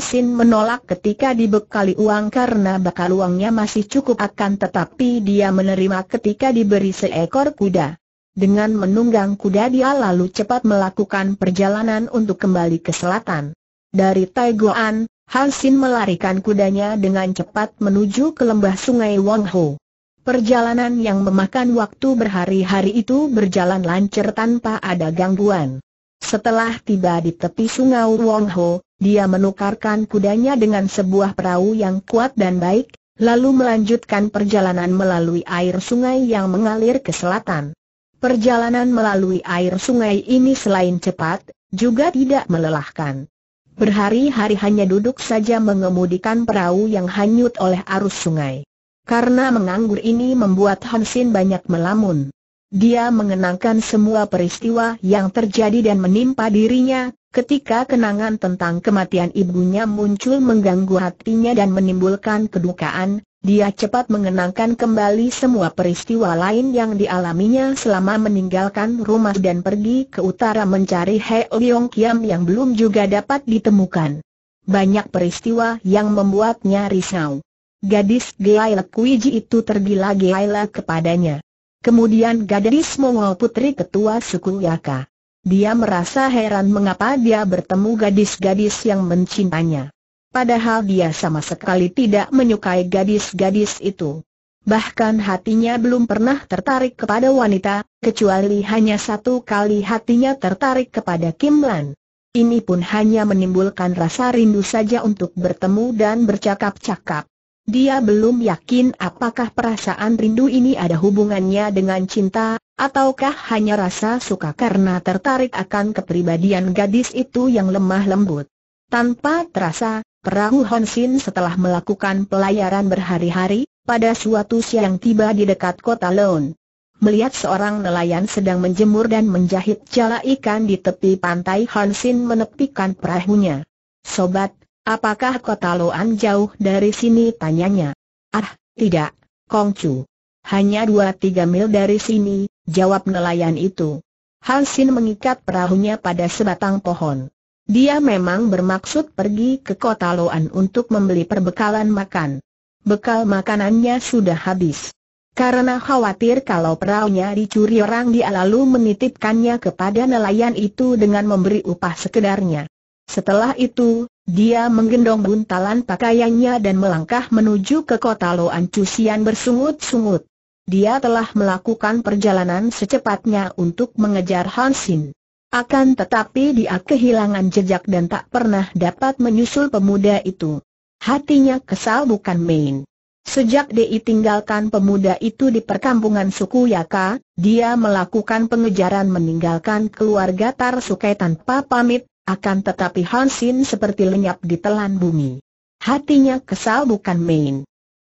Sin menolak ketika dibekali uang karena bakal uangnya masih cukup akan tetapi dia menerima ketika diberi seekor kuda. Dengan menunggang kuda dia lalu cepat melakukan perjalanan untuk kembali ke selatan. Dari Taiguan, Hansin melarikan kudanya dengan cepat menuju ke lembah sungai Wong Ho. Perjalanan yang memakan waktu berhari-hari itu berjalan lancar tanpa ada gangguan. Setelah tiba di tepi sungai Wong Ho, dia menukarkan kudanya dengan sebuah perahu yang kuat dan baik, lalu melanjutkan perjalanan melalui air sungai yang mengalir ke selatan. Perjalanan melalui air sungai ini selain cepat, juga tidak melelahkan. Berhari-hari hanya duduk saja mengemudikan perahu yang hanyut oleh arus sungai. Karena menganggur ini membuat Hansin banyak melamun. Dia mengenangkan semua peristiwa yang terjadi dan menimpa dirinya, ketika kenangan tentang kematian ibunya muncul mengganggu hatinya dan menimbulkan kedukaan, dia cepat mengenangkan kembali semua peristiwa lain yang dialaminya selama meninggalkan rumah dan pergi ke utara mencari He Liong Kiam yang belum juga dapat ditemukan. Banyak peristiwa yang membuatnya risau. Gadis Gaila Kuiji itu tergila-gila kepadanya. Kemudian gadis Mongol putri ketua suku Yaka. Dia merasa heran mengapa dia bertemu gadis-gadis yang mencintanya padahal dia sama sekali tidak menyukai gadis-gadis itu. Bahkan hatinya belum pernah tertarik kepada wanita, kecuali hanya satu kali hatinya tertarik kepada Kim Lan. Ini pun hanya menimbulkan rasa rindu saja untuk bertemu dan bercakap-cakap. Dia belum yakin apakah perasaan rindu ini ada hubungannya dengan cinta, ataukah hanya rasa suka karena tertarik akan kepribadian gadis itu yang lemah lembut. Tanpa terasa, Perahu Honsin setelah melakukan pelayaran berhari-hari, pada suatu siang tiba di dekat kota Lone. Melihat seorang nelayan sedang menjemur dan menjahit jala ikan di tepi pantai Hansin menepikan perahunya. Sobat, apakah kota Loan jauh dari sini? Tanyanya. Ah, tidak, Kongcu. Hanya dua tiga mil dari sini, jawab nelayan itu. Hansin mengikat perahunya pada sebatang pohon. Dia memang bermaksud pergi ke kota Loan untuk membeli perbekalan makan. Bekal makanannya sudah habis. Karena khawatir kalau perahunya dicuri orang dia lalu menitipkannya kepada nelayan itu dengan memberi upah sekedarnya. Setelah itu, dia menggendong buntalan pakaiannya dan melangkah menuju ke kota Loan Cusian bersungut-sungut. Dia telah melakukan perjalanan secepatnya untuk mengejar Hansin. Akan tetapi dia kehilangan jejak dan tak pernah dapat menyusul pemuda itu. Hatinya kesal bukan main. Sejak diitinggalkan tinggalkan pemuda itu di perkampungan suku Yaka, dia melakukan pengejaran meninggalkan keluarga Tar Sukai tanpa pamit, akan tetapi Hansin seperti lenyap di telan bumi. Hatinya kesal bukan main.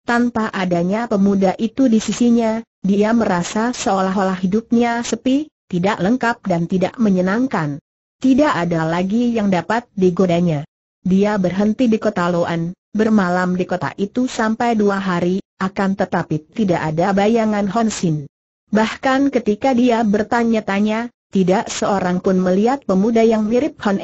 Tanpa adanya pemuda itu di sisinya, dia merasa seolah-olah hidupnya sepi, tidak lengkap dan tidak menyenangkan. Tidak ada lagi yang dapat digodanya. Dia berhenti di kota Loan, bermalam di kota itu sampai dua hari, akan tetapi tidak ada bayangan Honsin. Bahkan ketika dia bertanya-tanya, tidak seorang pun melihat pemuda yang mirip Hon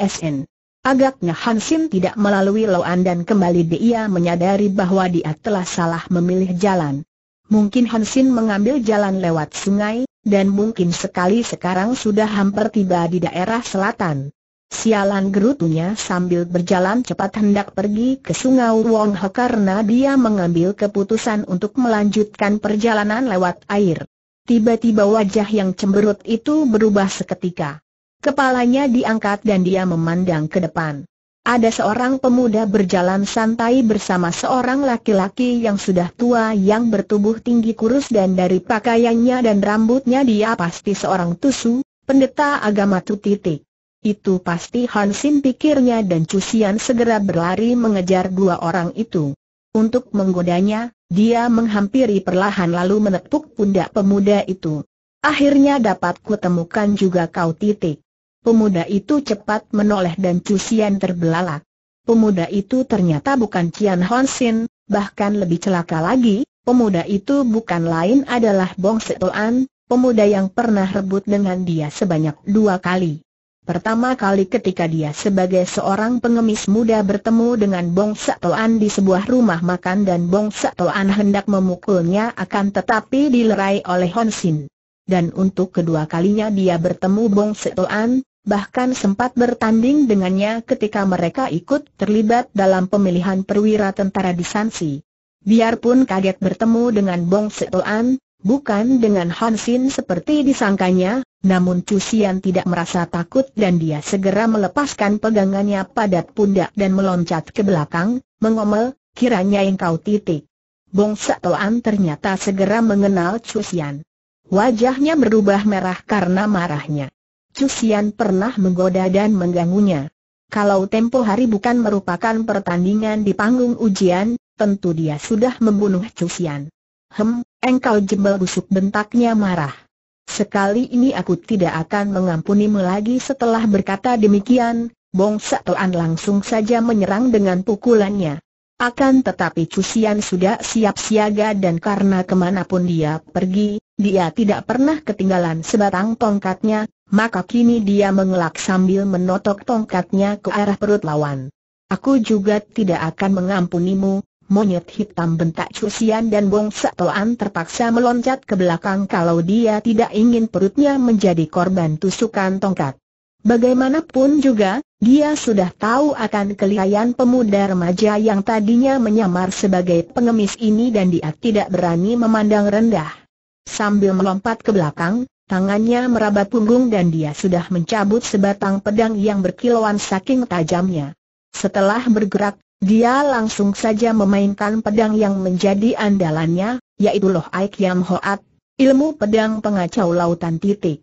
Agaknya Hansin tidak melalui Loan dan kembali dia menyadari bahwa dia telah salah memilih jalan. Mungkin Hansin mengambil jalan lewat sungai, dan mungkin sekali sekarang sudah hampir tiba di daerah selatan. Sialan gerutunya sambil berjalan cepat hendak pergi ke Sungai Wong Ho karena dia mengambil keputusan untuk melanjutkan perjalanan lewat air. Tiba-tiba wajah yang cemberut itu berubah seketika. Kepalanya diangkat dan dia memandang ke depan ada seorang pemuda berjalan santai bersama seorang laki-laki yang sudah tua yang bertubuh tinggi kurus dan dari pakaiannya dan rambutnya dia pasti seorang tusu, pendeta agama tu titik. Itu pasti Hansin pikirnya dan Cusian segera berlari mengejar dua orang itu. Untuk menggodanya, dia menghampiri perlahan lalu menepuk pundak pemuda itu. Akhirnya dapat kutemukan juga kau titik. Pemuda itu cepat menoleh dan cusian terbelalak. Pemuda itu ternyata bukan Cian Honsin, bahkan lebih celaka lagi, pemuda itu bukan lain adalah Bong Setoan, pemuda yang pernah rebut dengan dia sebanyak dua kali. Pertama kali ketika dia sebagai seorang pengemis muda bertemu dengan Bong Setoan di sebuah rumah makan dan Bong Setoan hendak memukulnya akan tetapi dilerai oleh Honsin. Dan untuk kedua kalinya dia bertemu Bong Setoan, bahkan sempat bertanding dengannya ketika mereka ikut terlibat dalam pemilihan perwira tentara di Sansi. Biarpun kaget bertemu dengan Bong Seoan, bukan dengan Han Sin seperti disangkanya, namun Cusian tidak merasa takut dan dia segera melepaskan pegangannya pada pundak dan meloncat ke belakang, mengomel, kiranya engkau titik. Bong Seoan ternyata segera mengenal Cusian. Wajahnya berubah merah karena marahnya. Cusian pernah menggoda dan mengganggunya. Kalau tempo hari bukan merupakan pertandingan di panggung ujian, tentu dia sudah membunuh Cusian. Hem, engkau jebel busuk bentaknya marah. Sekali ini aku tidak akan mengampunimu lagi setelah berkata demikian, Bong Toan langsung saja menyerang dengan pukulannya. Akan tetapi Cusian sudah siap siaga dan karena kemanapun dia pergi, dia tidak pernah ketinggalan sebatang tongkatnya, maka kini dia mengelak sambil menotok tongkatnya ke arah perut lawan. Aku juga tidak akan mengampunimu, monyet hitam bentak Cusian dan Bong Satoan terpaksa meloncat ke belakang kalau dia tidak ingin perutnya menjadi korban tusukan tongkat. Bagaimanapun juga, dia sudah tahu akan kelihayan pemuda remaja yang tadinya menyamar sebagai pengemis ini dan dia tidak berani memandang rendah. Sambil melompat ke belakang, tangannya meraba punggung dan dia sudah mencabut sebatang pedang yang berkilauan saking tajamnya. Setelah bergerak, dia langsung saja memainkan pedang yang menjadi andalannya, yaitu Loh Aik Yam Hoat, ilmu pedang pengacau lautan titik.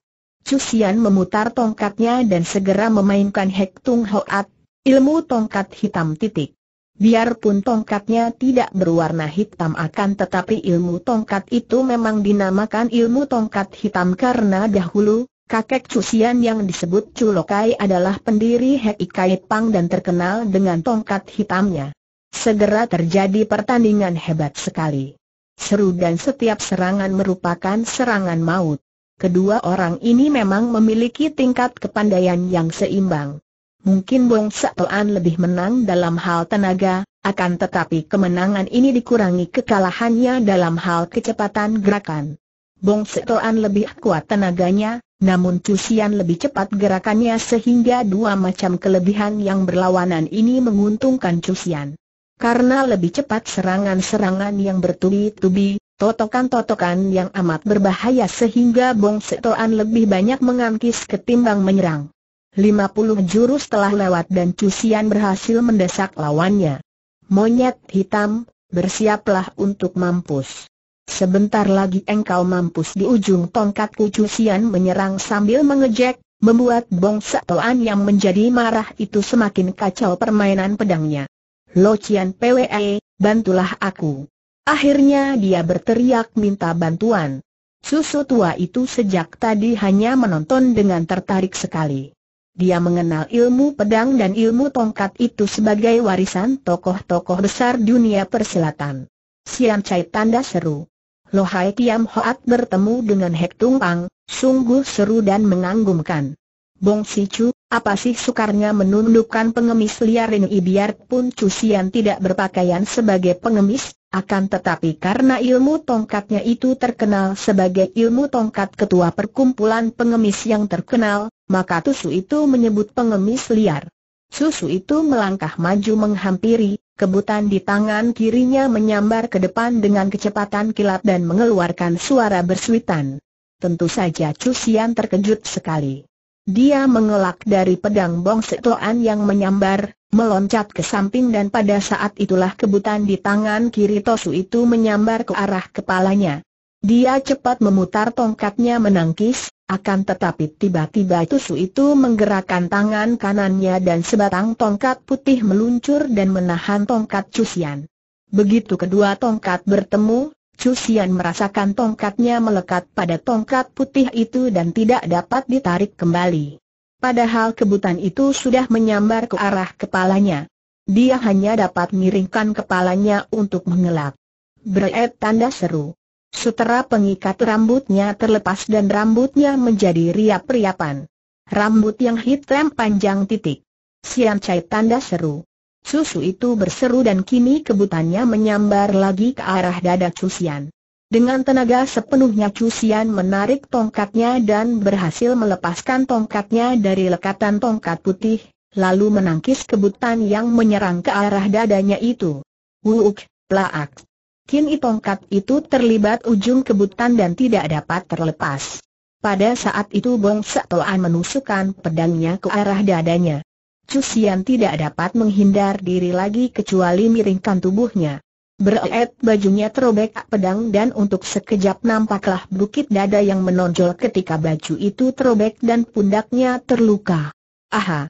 Cusian memutar tongkatnya dan segera memainkan Hek Tung Hoat, ilmu tongkat hitam titik. Biarpun tongkatnya tidak berwarna hitam akan tetapi ilmu tongkat itu memang dinamakan ilmu tongkat hitam karena dahulu, kakek Cusian yang disebut Culokai adalah pendiri Hek Pang dan terkenal dengan tongkat hitamnya. Segera terjadi pertandingan hebat sekali. Seru dan setiap serangan merupakan serangan maut. Kedua orang ini memang memiliki tingkat kepandaian yang seimbang. Mungkin Bong Satoan lebih menang dalam hal tenaga, akan tetapi kemenangan ini dikurangi kekalahannya dalam hal kecepatan gerakan. Bong Setoan lebih kuat tenaganya, namun Cusian lebih cepat gerakannya sehingga dua macam kelebihan yang berlawanan ini menguntungkan Cusian. Karena lebih cepat serangan-serangan yang bertubi-tubi, totokan-totokan yang amat berbahaya sehingga Bong Setoan lebih banyak mengangkis ketimbang menyerang. 50 jurus telah lewat dan Cusian berhasil mendesak lawannya. Monyet hitam, bersiaplah untuk mampus. Sebentar lagi engkau mampus di ujung tongkatku Cusian menyerang sambil mengejek, membuat Bong Setoan yang menjadi marah itu semakin kacau permainan pedangnya. Lo Cian PWE, bantulah aku. Akhirnya dia berteriak minta bantuan. Susu tua itu sejak tadi hanya menonton dengan tertarik sekali. Dia mengenal ilmu pedang dan ilmu tongkat itu sebagai warisan tokoh-tokoh besar dunia perselatan. Sian Chai tanda seru. Lohai Tiam Hoat bertemu dengan Hek Tung Pang, sungguh seru dan mengagumkan. Bong Si Chu, apa sih sukarnya menundukkan pengemis liar ini biarpun Chu Sian tidak berpakaian sebagai pengemis, akan tetapi karena ilmu tongkatnya itu terkenal sebagai ilmu tongkat ketua perkumpulan pengemis yang terkenal, maka Tusu itu menyebut pengemis liar. Susu itu melangkah maju menghampiri, kebutan di tangan kirinya menyambar ke depan dengan kecepatan kilat dan mengeluarkan suara bersuitan. Tentu saja Cusian terkejut sekali. Dia mengelak dari pedang Bong Setoan yang menyambar, meloncat ke samping dan pada saat itulah kebutan di tangan kiri Tosu itu menyambar ke arah kepalanya. Dia cepat memutar tongkatnya menangkis, akan tetapi tiba-tiba Tosu itu menggerakkan tangan kanannya dan sebatang tongkat putih meluncur dan menahan tongkat Cusian. Begitu kedua tongkat bertemu, Cusian merasakan tongkatnya melekat pada tongkat putih itu dan tidak dapat ditarik kembali. Padahal kebutan itu sudah menyambar ke arah kepalanya. Dia hanya dapat miringkan kepalanya untuk mengelak. Breet tanda seru. Sutera pengikat rambutnya terlepas dan rambutnya menjadi riap-riapan. Rambut yang hitam panjang titik. Sian Chai tanda seru. Susu itu berseru dan kini kebutannya menyambar lagi ke arah dada Cusian. Dengan tenaga sepenuhnya Cusian menarik tongkatnya dan berhasil melepaskan tongkatnya dari lekatan tongkat putih, lalu menangkis kebutan yang menyerang ke arah dadanya itu. Wuuk, plaak. Kini tongkat itu terlibat ujung kebutan dan tidak dapat terlepas. Pada saat itu Bong Setoan menusukkan pedangnya ke arah dadanya. Cusian tidak dapat menghindar diri lagi kecuali miringkan tubuhnya. Bereet bajunya terobek pedang dan untuk sekejap nampaklah bukit dada yang menonjol ketika baju itu terobek dan pundaknya terluka. Aha!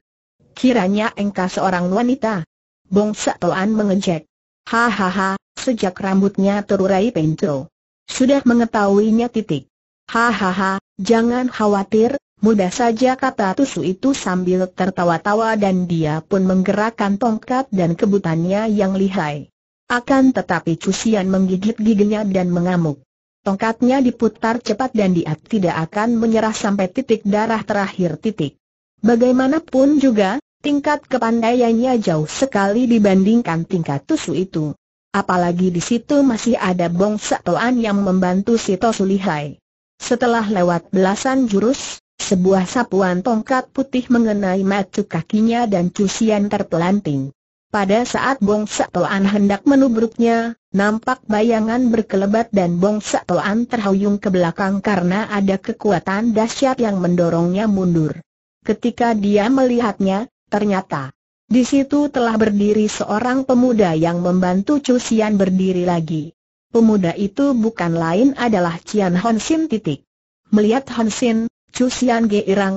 Kiranya engkau seorang wanita. Bongsak Toan mengejek. Hahaha, sejak rambutnya terurai pentro. Sudah mengetahuinya titik. Hahaha, jangan khawatir, mudah saja kata tusu itu sambil tertawa-tawa dan dia pun menggerakkan tongkat dan kebutannya yang lihai. Akan tetapi Cusian menggigit giginya dan mengamuk. Tongkatnya diputar cepat dan dia tidak akan menyerah sampai titik darah terakhir titik. Bagaimanapun juga, tingkat kepandaiannya jauh sekali dibandingkan tingkat Tusu itu. Apalagi di situ masih ada Bong Satoan yang membantu si Tosu Lihai. Setelah lewat belasan jurus, sebuah sapuan tongkat putih mengenai matu kakinya dan cusian terpelanting. Pada saat Bong Satoan hendak menubruknya, nampak bayangan berkelebat dan Bong Satoan terhuyung ke belakang karena ada kekuatan dahsyat yang mendorongnya mundur. Ketika dia melihatnya, ternyata di situ telah berdiri seorang pemuda yang membantu Cusian berdiri lagi. Pemuda itu bukan lain adalah Cian Hon Sin titik. Melihat Hon Sin, Chu Sian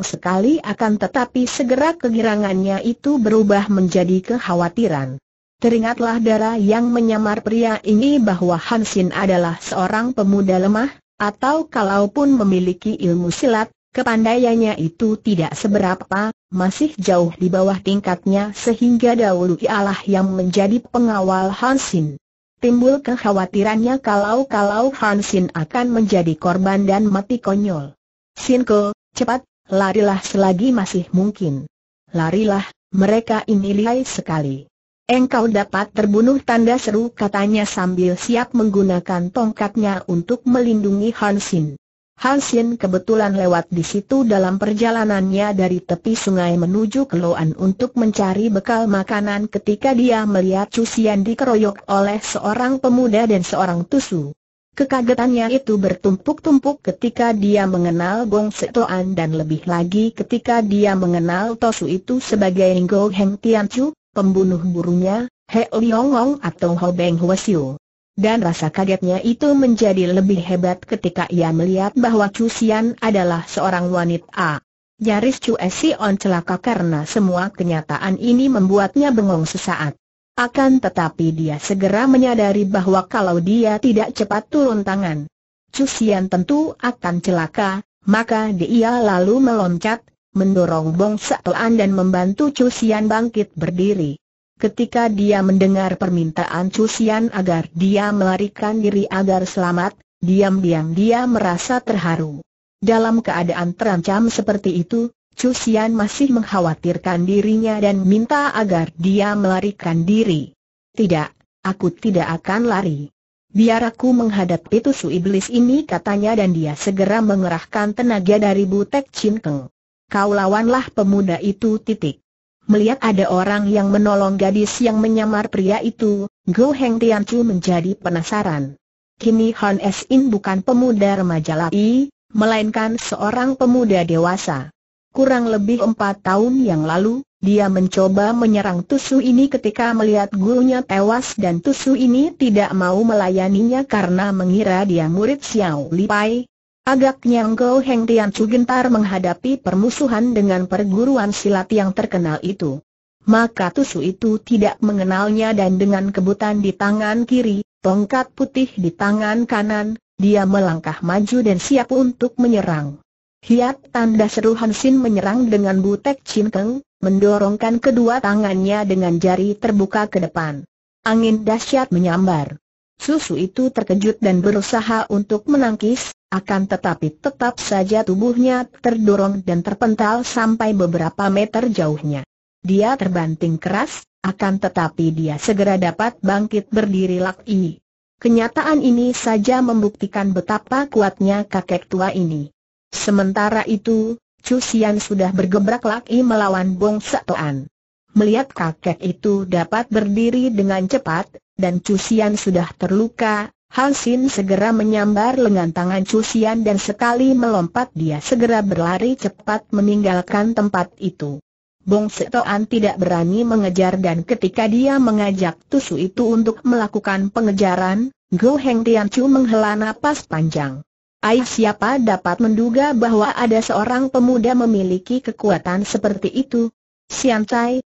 sekali akan tetapi segera kegirangannya itu berubah menjadi kekhawatiran. Teringatlah darah yang menyamar pria ini bahwa Hansin adalah seorang pemuda lemah, atau kalaupun memiliki ilmu silat, Kepandaiannya itu tidak seberapa, masih jauh di bawah tingkatnya sehingga dahulu ialah yang menjadi pengawal Hansin. Timbul kekhawatirannya kalau-kalau Hansin akan menjadi korban dan mati konyol. Sinko, cepat, larilah selagi masih mungkin. Larilah, mereka ini lihai sekali. Engkau dapat terbunuh tanda seru katanya sambil siap menggunakan tongkatnya untuk melindungi Hansin. Hansin kebetulan lewat di situ dalam perjalanannya dari tepi sungai menuju ke Loan untuk mencari bekal makanan ketika dia melihat Cusian dikeroyok oleh seorang pemuda dan seorang tusu. Kekagetannya itu bertumpuk-tumpuk ketika dia mengenal Gong Setoan dan lebih lagi ketika dia mengenal Tosu itu sebagai Ngo Heng Tianchu, pembunuh burunya, He Liongong atau Ho Beng Huasiu. Dan rasa kagetnya itu menjadi lebih hebat ketika ia melihat bahwa Chu Xian adalah seorang wanita. Nyaris Chu On celaka karena semua kenyataan ini membuatnya bengong sesaat. Akan tetapi dia segera menyadari bahwa kalau dia tidak cepat turun tangan, Cusian tentu akan celaka, maka dia lalu meloncat, mendorong Bong Satoan dan membantu Cusian bangkit berdiri. Ketika dia mendengar permintaan Cusian agar dia melarikan diri agar selamat, diam-diam dia merasa terharu. Dalam keadaan terancam seperti itu, Chu Xian masih mengkhawatirkan dirinya dan minta agar dia melarikan diri. Tidak, aku tidak akan lari. Biar aku menghadapi tusu iblis ini katanya dan dia segera mengerahkan tenaga dari Butek Keng. Kau lawanlah pemuda itu titik. Melihat ada orang yang menolong gadis yang menyamar pria itu, Go Heng Chu menjadi penasaran. Kini Han Es In bukan pemuda remaja lagi, melainkan seorang pemuda dewasa. Kurang lebih empat tahun yang lalu, dia mencoba menyerang Tusu ini ketika melihat gurunya tewas dan Tusu ini tidak mau melayaninya karena mengira dia murid Xiao Li Pai. Agaknya Ngou Heng Tian Chu gentar menghadapi permusuhan dengan perguruan silat yang terkenal itu. Maka Tusu itu tidak mengenalnya dan dengan kebutan di tangan kiri, tongkat putih di tangan kanan, dia melangkah maju dan siap untuk menyerang. Hiat tanda seru Hansin menyerang dengan butek cinkeng, mendorongkan kedua tangannya dengan jari terbuka ke depan. Angin dahsyat menyambar. Susu itu terkejut dan berusaha untuk menangkis, akan tetapi tetap saja tubuhnya terdorong dan terpental sampai beberapa meter jauhnya. Dia terbanting keras, akan tetapi dia segera dapat bangkit berdiri laki. Kenyataan ini saja membuktikan betapa kuatnya kakek tua ini. Sementara itu, Chu Xian sudah bergebrak lagi melawan Bong Satoan. Melihat kakek itu dapat berdiri dengan cepat, dan Chu Xian sudah terluka, Han Sin segera menyambar lengan tangan Chu Xian dan sekali melompat dia segera berlari cepat meninggalkan tempat itu. Bong Setoan tidak berani mengejar dan ketika dia mengajak Tusu itu untuk melakukan pengejaran, Go Heng Tian Chu menghela napas panjang. Ai siapa dapat menduga bahwa ada seorang pemuda memiliki kekuatan seperti itu? Sian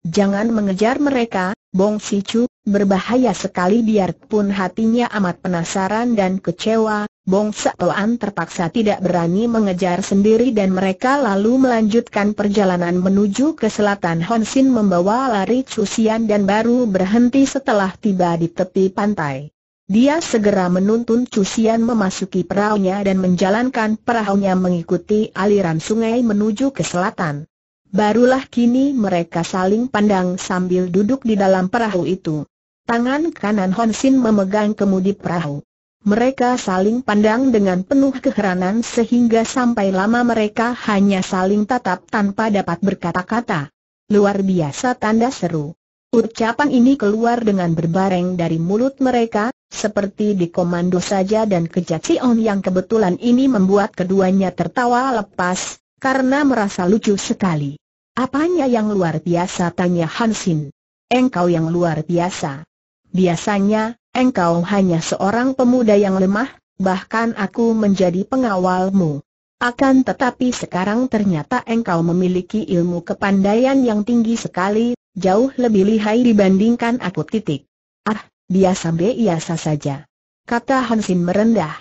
jangan mengejar mereka, Bong Si Chu, berbahaya sekali biarpun hatinya amat penasaran dan kecewa, Bong Toan terpaksa tidak berani mengejar sendiri dan mereka lalu melanjutkan perjalanan menuju ke selatan Honsin membawa lari Chu Sian dan baru berhenti setelah tiba di tepi pantai. Dia segera menuntun Cusian memasuki perahunya dan menjalankan perahunya mengikuti aliran sungai menuju ke selatan. Barulah kini mereka saling pandang sambil duduk di dalam perahu itu. Tangan kanan Honsin memegang kemudi perahu. Mereka saling pandang dengan penuh keheranan sehingga sampai lama mereka hanya saling tatap tanpa dapat berkata-kata. Luar biasa tanda seru. Ucapan ini keluar dengan berbareng dari mulut mereka, seperti di komando saja dan on yang kebetulan ini membuat keduanya tertawa lepas, karena merasa lucu sekali. Apanya yang luar biasa tanya Hansin. Engkau yang luar biasa. Biasanya, engkau hanya seorang pemuda yang lemah, bahkan aku menjadi pengawalmu. Akan tetapi sekarang ternyata engkau memiliki ilmu kepandaian yang tinggi sekali, jauh lebih lihai dibandingkan aku titik. Ah, biasa biasa saja. Kata Hansin merendah.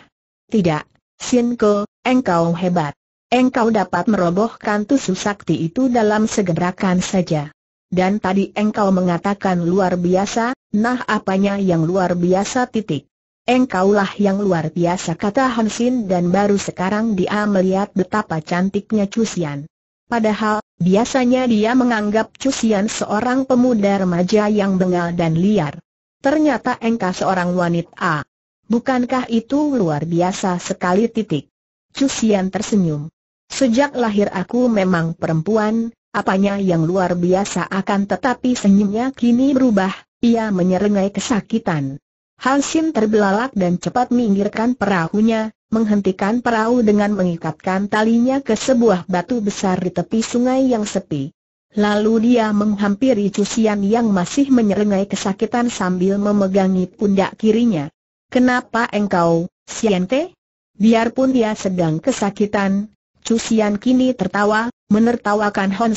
Tidak, Sinko, engkau hebat. Engkau dapat merobohkan tusuk sakti itu dalam segerakan saja. Dan tadi engkau mengatakan luar biasa, nah apanya yang luar biasa titik. Engkaulah yang luar biasa kata Hansin dan baru sekarang dia melihat betapa cantiknya Cusian. Padahal, biasanya dia menganggap Cusian seorang pemuda remaja yang bengal dan liar. Ternyata engkau seorang wanita. Bukankah itu luar biasa sekali titik? Cusian tersenyum. Sejak lahir aku memang perempuan, apanya yang luar biasa akan tetapi senyumnya kini berubah, ia menyerengai kesakitan. Hansin terbelalak dan cepat minggirkan perahunya, menghentikan perahu dengan mengikatkan talinya ke sebuah batu besar di tepi sungai yang sepi. Lalu dia menghampiri Cusian yang masih menyelengai kesakitan sambil memegangi pundak kirinya. Kenapa engkau, Siente? Biarpun dia sedang kesakitan, Cusian kini tertawa, menertawakan Hon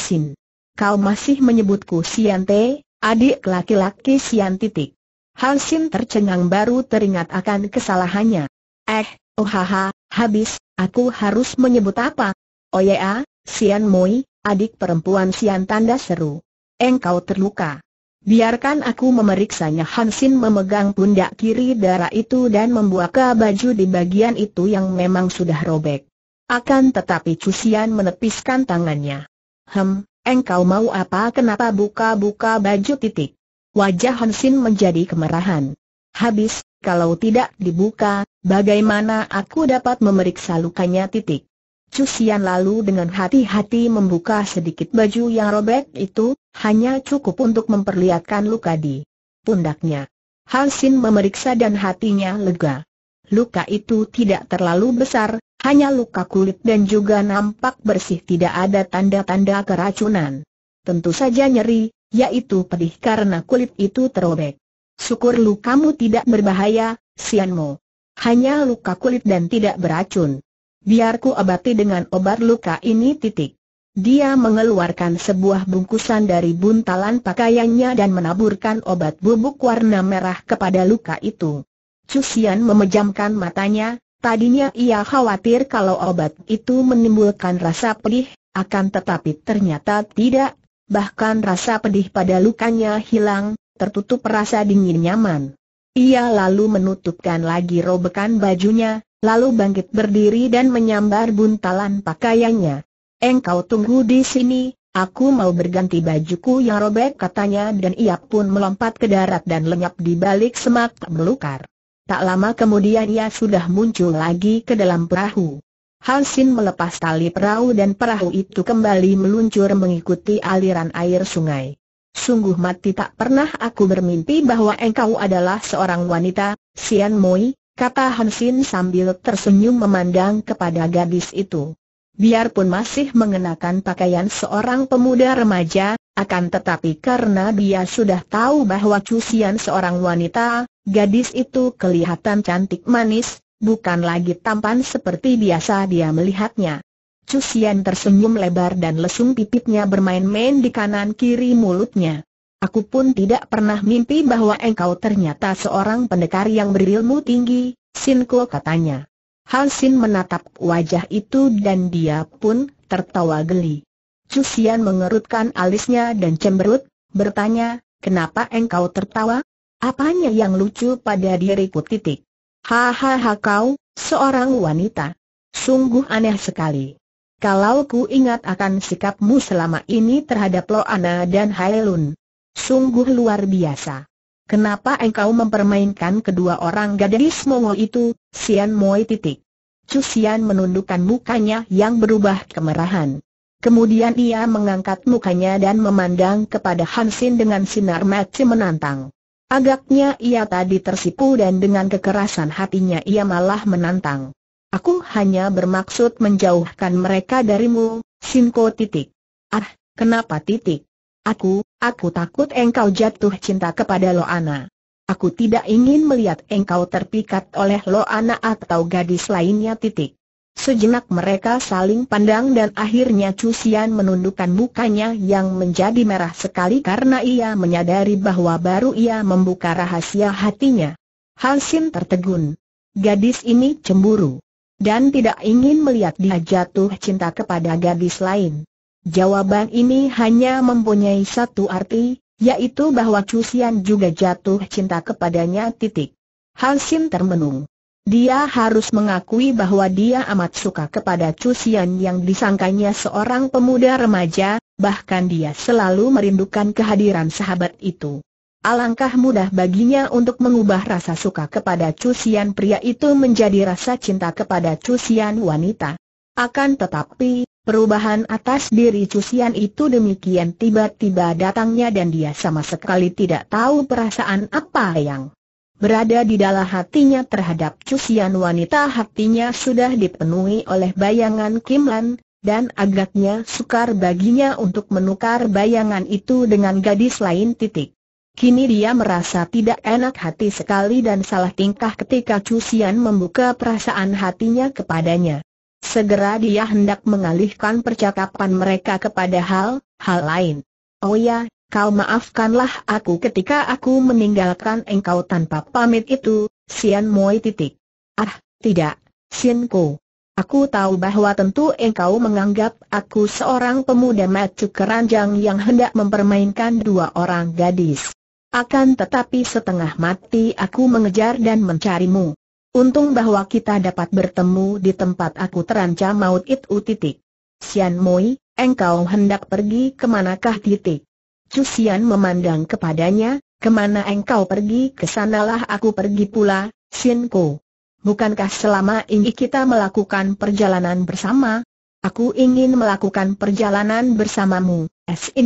Kau masih menyebutku Siente, adik laki-laki Sian titik. Hon tercengang baru teringat akan kesalahannya. Eh, oh ha, habis, aku harus menyebut apa? Oh ya, Sian Moi, adik perempuan Sian tanda seru. Engkau terluka. Biarkan aku memeriksanya Hansin memegang pundak kiri darah itu dan membuka baju di bagian itu yang memang sudah robek. Akan tetapi Cusian menepiskan tangannya. Hem, engkau mau apa kenapa buka-buka baju titik? Wajah Hansin menjadi kemerahan. Habis, kalau tidak dibuka, bagaimana aku dapat memeriksa lukanya titik? Cusian lalu dengan hati-hati membuka sedikit baju yang robek itu, hanya cukup untuk memperlihatkan luka di pundaknya. Halsin memeriksa dan hatinya lega. Luka itu tidak terlalu besar, hanya luka kulit dan juga nampak bersih tidak ada tanda-tanda keracunan. Tentu saja nyeri, yaitu pedih karena kulit itu terobek. Syukur lukamu tidak berbahaya, Sianmo. Hanya luka kulit dan tidak beracun. Biar ku obati dengan obat luka ini titik. Dia mengeluarkan sebuah bungkusan dari buntalan pakaiannya dan menaburkan obat bubuk warna merah kepada luka itu. Cusian memejamkan matanya, tadinya ia khawatir kalau obat itu menimbulkan rasa pedih, akan tetapi ternyata tidak, bahkan rasa pedih pada lukanya hilang, tertutup rasa dingin nyaman. Ia lalu menutupkan lagi robekan bajunya, lalu bangkit berdiri dan menyambar buntalan pakaiannya. Engkau tunggu di sini, aku mau berganti bajuku yang robek katanya dan ia pun melompat ke darat dan lenyap di balik semak belukar. Tak lama kemudian ia sudah muncul lagi ke dalam perahu. Hansin melepas tali perahu dan perahu itu kembali meluncur mengikuti aliran air sungai. Sungguh mati tak pernah aku bermimpi bahwa engkau adalah seorang wanita, Sian Moi, kata Hansin sambil tersenyum memandang kepada gadis itu. Biarpun masih mengenakan pakaian seorang pemuda remaja, akan tetapi karena dia sudah tahu bahwa Cusian seorang wanita, gadis itu kelihatan cantik manis, bukan lagi tampan seperti biasa dia melihatnya. Cusian tersenyum lebar dan lesung pipitnya bermain-main di kanan kiri mulutnya. Aku pun tidak pernah mimpi bahwa engkau ternyata seorang pendekar yang berilmu tinggi, Sin Sinko katanya. Hal Sin menatap wajah itu dan dia pun tertawa geli. Cusian mengerutkan alisnya dan cemberut, bertanya, kenapa engkau tertawa? Apanya yang lucu pada diriku titik? Hahaha kau, seorang wanita. Sungguh aneh sekali. Kalau ku ingat akan sikapmu selama ini terhadap Loana dan Hailun, Sungguh luar biasa. Kenapa engkau mempermainkan kedua orang gadis Mongol itu, Sian Moi titik. Sian menundukkan mukanya yang berubah kemerahan. Kemudian ia mengangkat mukanya dan memandang kepada Hansin dengan sinar mata menantang. Agaknya ia tadi tersipu dan dengan kekerasan hatinya ia malah menantang. Aku hanya bermaksud menjauhkan mereka darimu, Sinko titik. Ah, kenapa titik? Aku, aku takut engkau jatuh cinta kepada Loana. Aku tidak ingin melihat engkau terpikat oleh Loana atau gadis lainnya titik. Sejenak mereka saling pandang dan akhirnya Cusian menundukkan mukanya yang menjadi merah sekali karena ia menyadari bahwa baru ia membuka rahasia hatinya. Hansin tertegun. Gadis ini cemburu. Dan tidak ingin melihat dia jatuh cinta kepada gadis lain. Jawaban ini hanya mempunyai satu arti, yaitu bahwa Cusian juga jatuh cinta kepadanya titik. Hansin termenung. Dia harus mengakui bahwa dia amat suka kepada Cusian yang disangkanya seorang pemuda remaja, bahkan dia selalu merindukan kehadiran sahabat itu. Alangkah mudah baginya untuk mengubah rasa suka kepada Cusian pria itu menjadi rasa cinta kepada Cusian wanita. Akan tetapi, Perubahan atas diri Cusian itu demikian tiba-tiba datangnya dan dia sama sekali tidak tahu perasaan apa yang berada di dalam hatinya terhadap Cusian wanita hatinya sudah dipenuhi oleh bayangan Kim Lan, dan agaknya sukar baginya untuk menukar bayangan itu dengan gadis lain titik. Kini dia merasa tidak enak hati sekali dan salah tingkah ketika Cusian membuka perasaan hatinya kepadanya. Segera dia hendak mengalihkan percakapan mereka kepada hal-hal lain. Oh ya, kau maafkanlah aku ketika aku meninggalkan engkau tanpa pamit itu, Sian Moi titik. Ah, tidak, Sian Ko. Aku tahu bahwa tentu engkau menganggap aku seorang pemuda macu keranjang yang hendak mempermainkan dua orang gadis. Akan tetapi setengah mati aku mengejar dan mencarimu. Untung bahwa kita dapat bertemu di tempat aku terancam maut itu titik. Sian Moi, engkau hendak pergi ke manakah titik? Sian memandang kepadanya, kemana engkau pergi kesanalah aku pergi pula, Sian Ko. Bukankah selama ini kita melakukan perjalanan bersama? Aku ingin melakukan perjalanan bersamamu,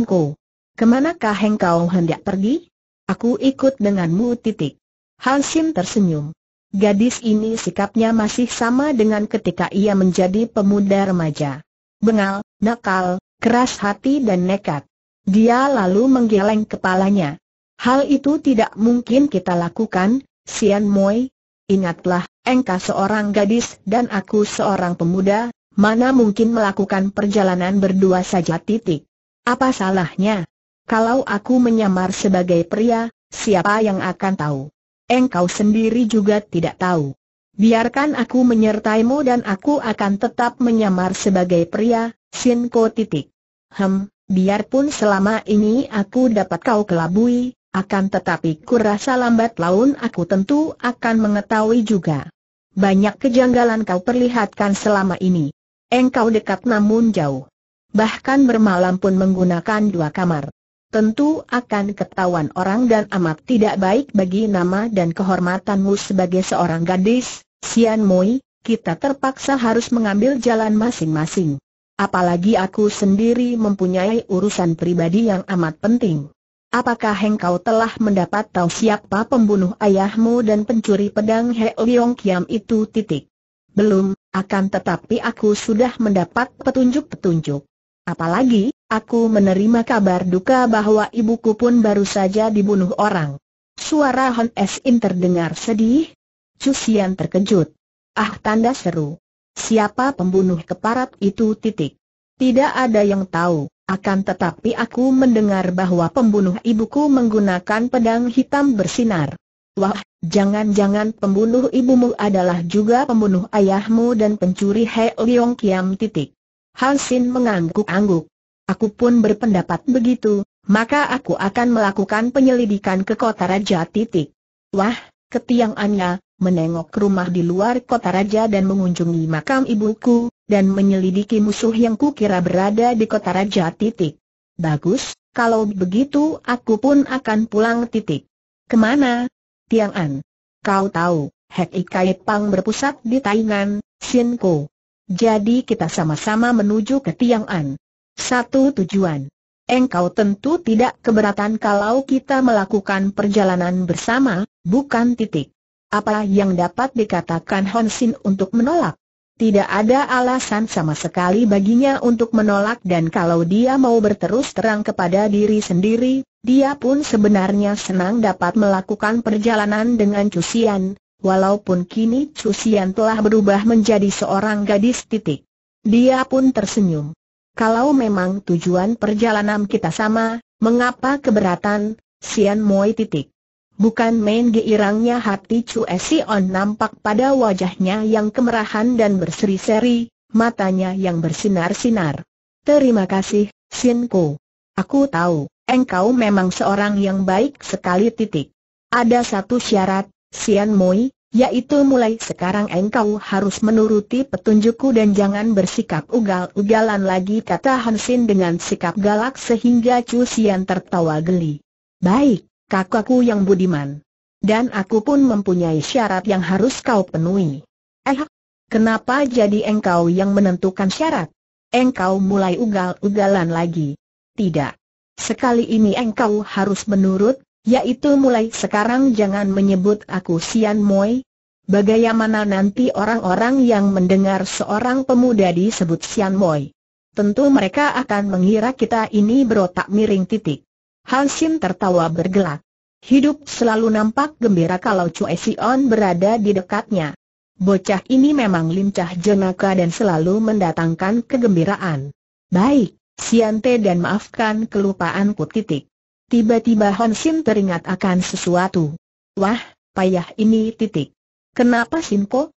Ko. Kemanakah engkau hendak pergi? Aku ikut denganmu titik. Hansim tersenyum. Gadis ini sikapnya masih sama dengan ketika ia menjadi pemuda remaja. Bengal, nakal, keras hati dan nekat. Dia lalu menggeleng kepalanya. Hal itu tidak mungkin kita lakukan, Sian Moi. Ingatlah, engkau seorang gadis dan aku seorang pemuda, mana mungkin melakukan perjalanan berdua saja titik. Apa salahnya? Kalau aku menyamar sebagai pria, siapa yang akan tahu? engkau sendiri juga tidak tahu. Biarkan aku menyertaimu dan aku akan tetap menyamar sebagai pria, Sinko titik. Hem, biarpun selama ini aku dapat kau kelabui, akan tetapi kurasa lambat laun aku tentu akan mengetahui juga. Banyak kejanggalan kau perlihatkan selama ini. Engkau dekat namun jauh. Bahkan bermalam pun menggunakan dua kamar tentu akan ketahuan orang dan amat tidak baik bagi nama dan kehormatanmu sebagai seorang gadis, Sian Moi, kita terpaksa harus mengambil jalan masing-masing. Apalagi aku sendiri mempunyai urusan pribadi yang amat penting. Apakah engkau telah mendapat tahu siapa pembunuh ayahmu dan pencuri pedang He Liong Kiam itu titik? Belum, akan tetapi aku sudah mendapat petunjuk-petunjuk. Apalagi, Aku menerima kabar duka bahwa ibuku pun baru saja dibunuh orang. Suara Hon In terdengar sedih. Cusian terkejut. Ah tanda seru. Siapa pembunuh keparat itu titik. Tidak ada yang tahu, akan tetapi aku mendengar bahwa pembunuh ibuku menggunakan pedang hitam bersinar. Wah, jangan-jangan pembunuh ibumu adalah juga pembunuh ayahmu dan pencuri He Leong Kiam titik. Hansin mengangguk-angguk aku pun berpendapat begitu, maka aku akan melakukan penyelidikan ke kota raja titik. Wah, ketiangannya, menengok rumah di luar kota raja dan mengunjungi makam ibuku, dan menyelidiki musuh yang kukira berada di kota raja titik. Bagus, kalau begitu aku pun akan pulang titik. Kemana? Tiang An. Kau tahu, Hek Ikaip Pang berpusat di Taingan, Sinko. Jadi kita sama-sama menuju ke Tiang An. Satu tujuan. Engkau tentu tidak keberatan kalau kita melakukan perjalanan bersama, bukan titik. Apa yang dapat dikatakan Honsin untuk menolak? Tidak ada alasan sama sekali baginya untuk menolak dan kalau dia mau berterus terang kepada diri sendiri, dia pun sebenarnya senang dapat melakukan perjalanan dengan Cusian, walaupun kini Cusian telah berubah menjadi seorang gadis titik. Dia pun tersenyum. Kalau memang tujuan perjalanan kita sama, mengapa keberatan, Sian Moi titik. Bukan main geirangnya hati Chu On nampak pada wajahnya yang kemerahan dan berseri-seri, matanya yang bersinar-sinar. Terima kasih, Ko. Aku tahu, engkau memang seorang yang baik sekali titik. Ada satu syarat, Sian Moi, yaitu mulai sekarang engkau harus menuruti petunjukku dan jangan bersikap ugal-ugalan lagi kata Hansin dengan sikap galak sehingga Chu Xian tertawa geli. Baik, kakakku yang budiman. Dan aku pun mempunyai syarat yang harus kau penuhi. Eh, kenapa jadi engkau yang menentukan syarat? Engkau mulai ugal-ugalan lagi. Tidak. Sekali ini engkau harus menurut yaitu mulai sekarang jangan menyebut aku Sian Moi. Bagaimana nanti orang-orang yang mendengar seorang pemuda disebut Sian Moi? Tentu mereka akan mengira kita ini berotak miring titik. Hansin tertawa bergelak. Hidup selalu nampak gembira kalau Cue Sion berada di dekatnya. Bocah ini memang lincah jenaka dan selalu mendatangkan kegembiraan. Baik, Siante dan maafkan kelupaanku titik. Tiba-tiba Honsin teringat akan sesuatu. Wah, payah ini titik. Kenapa Simko?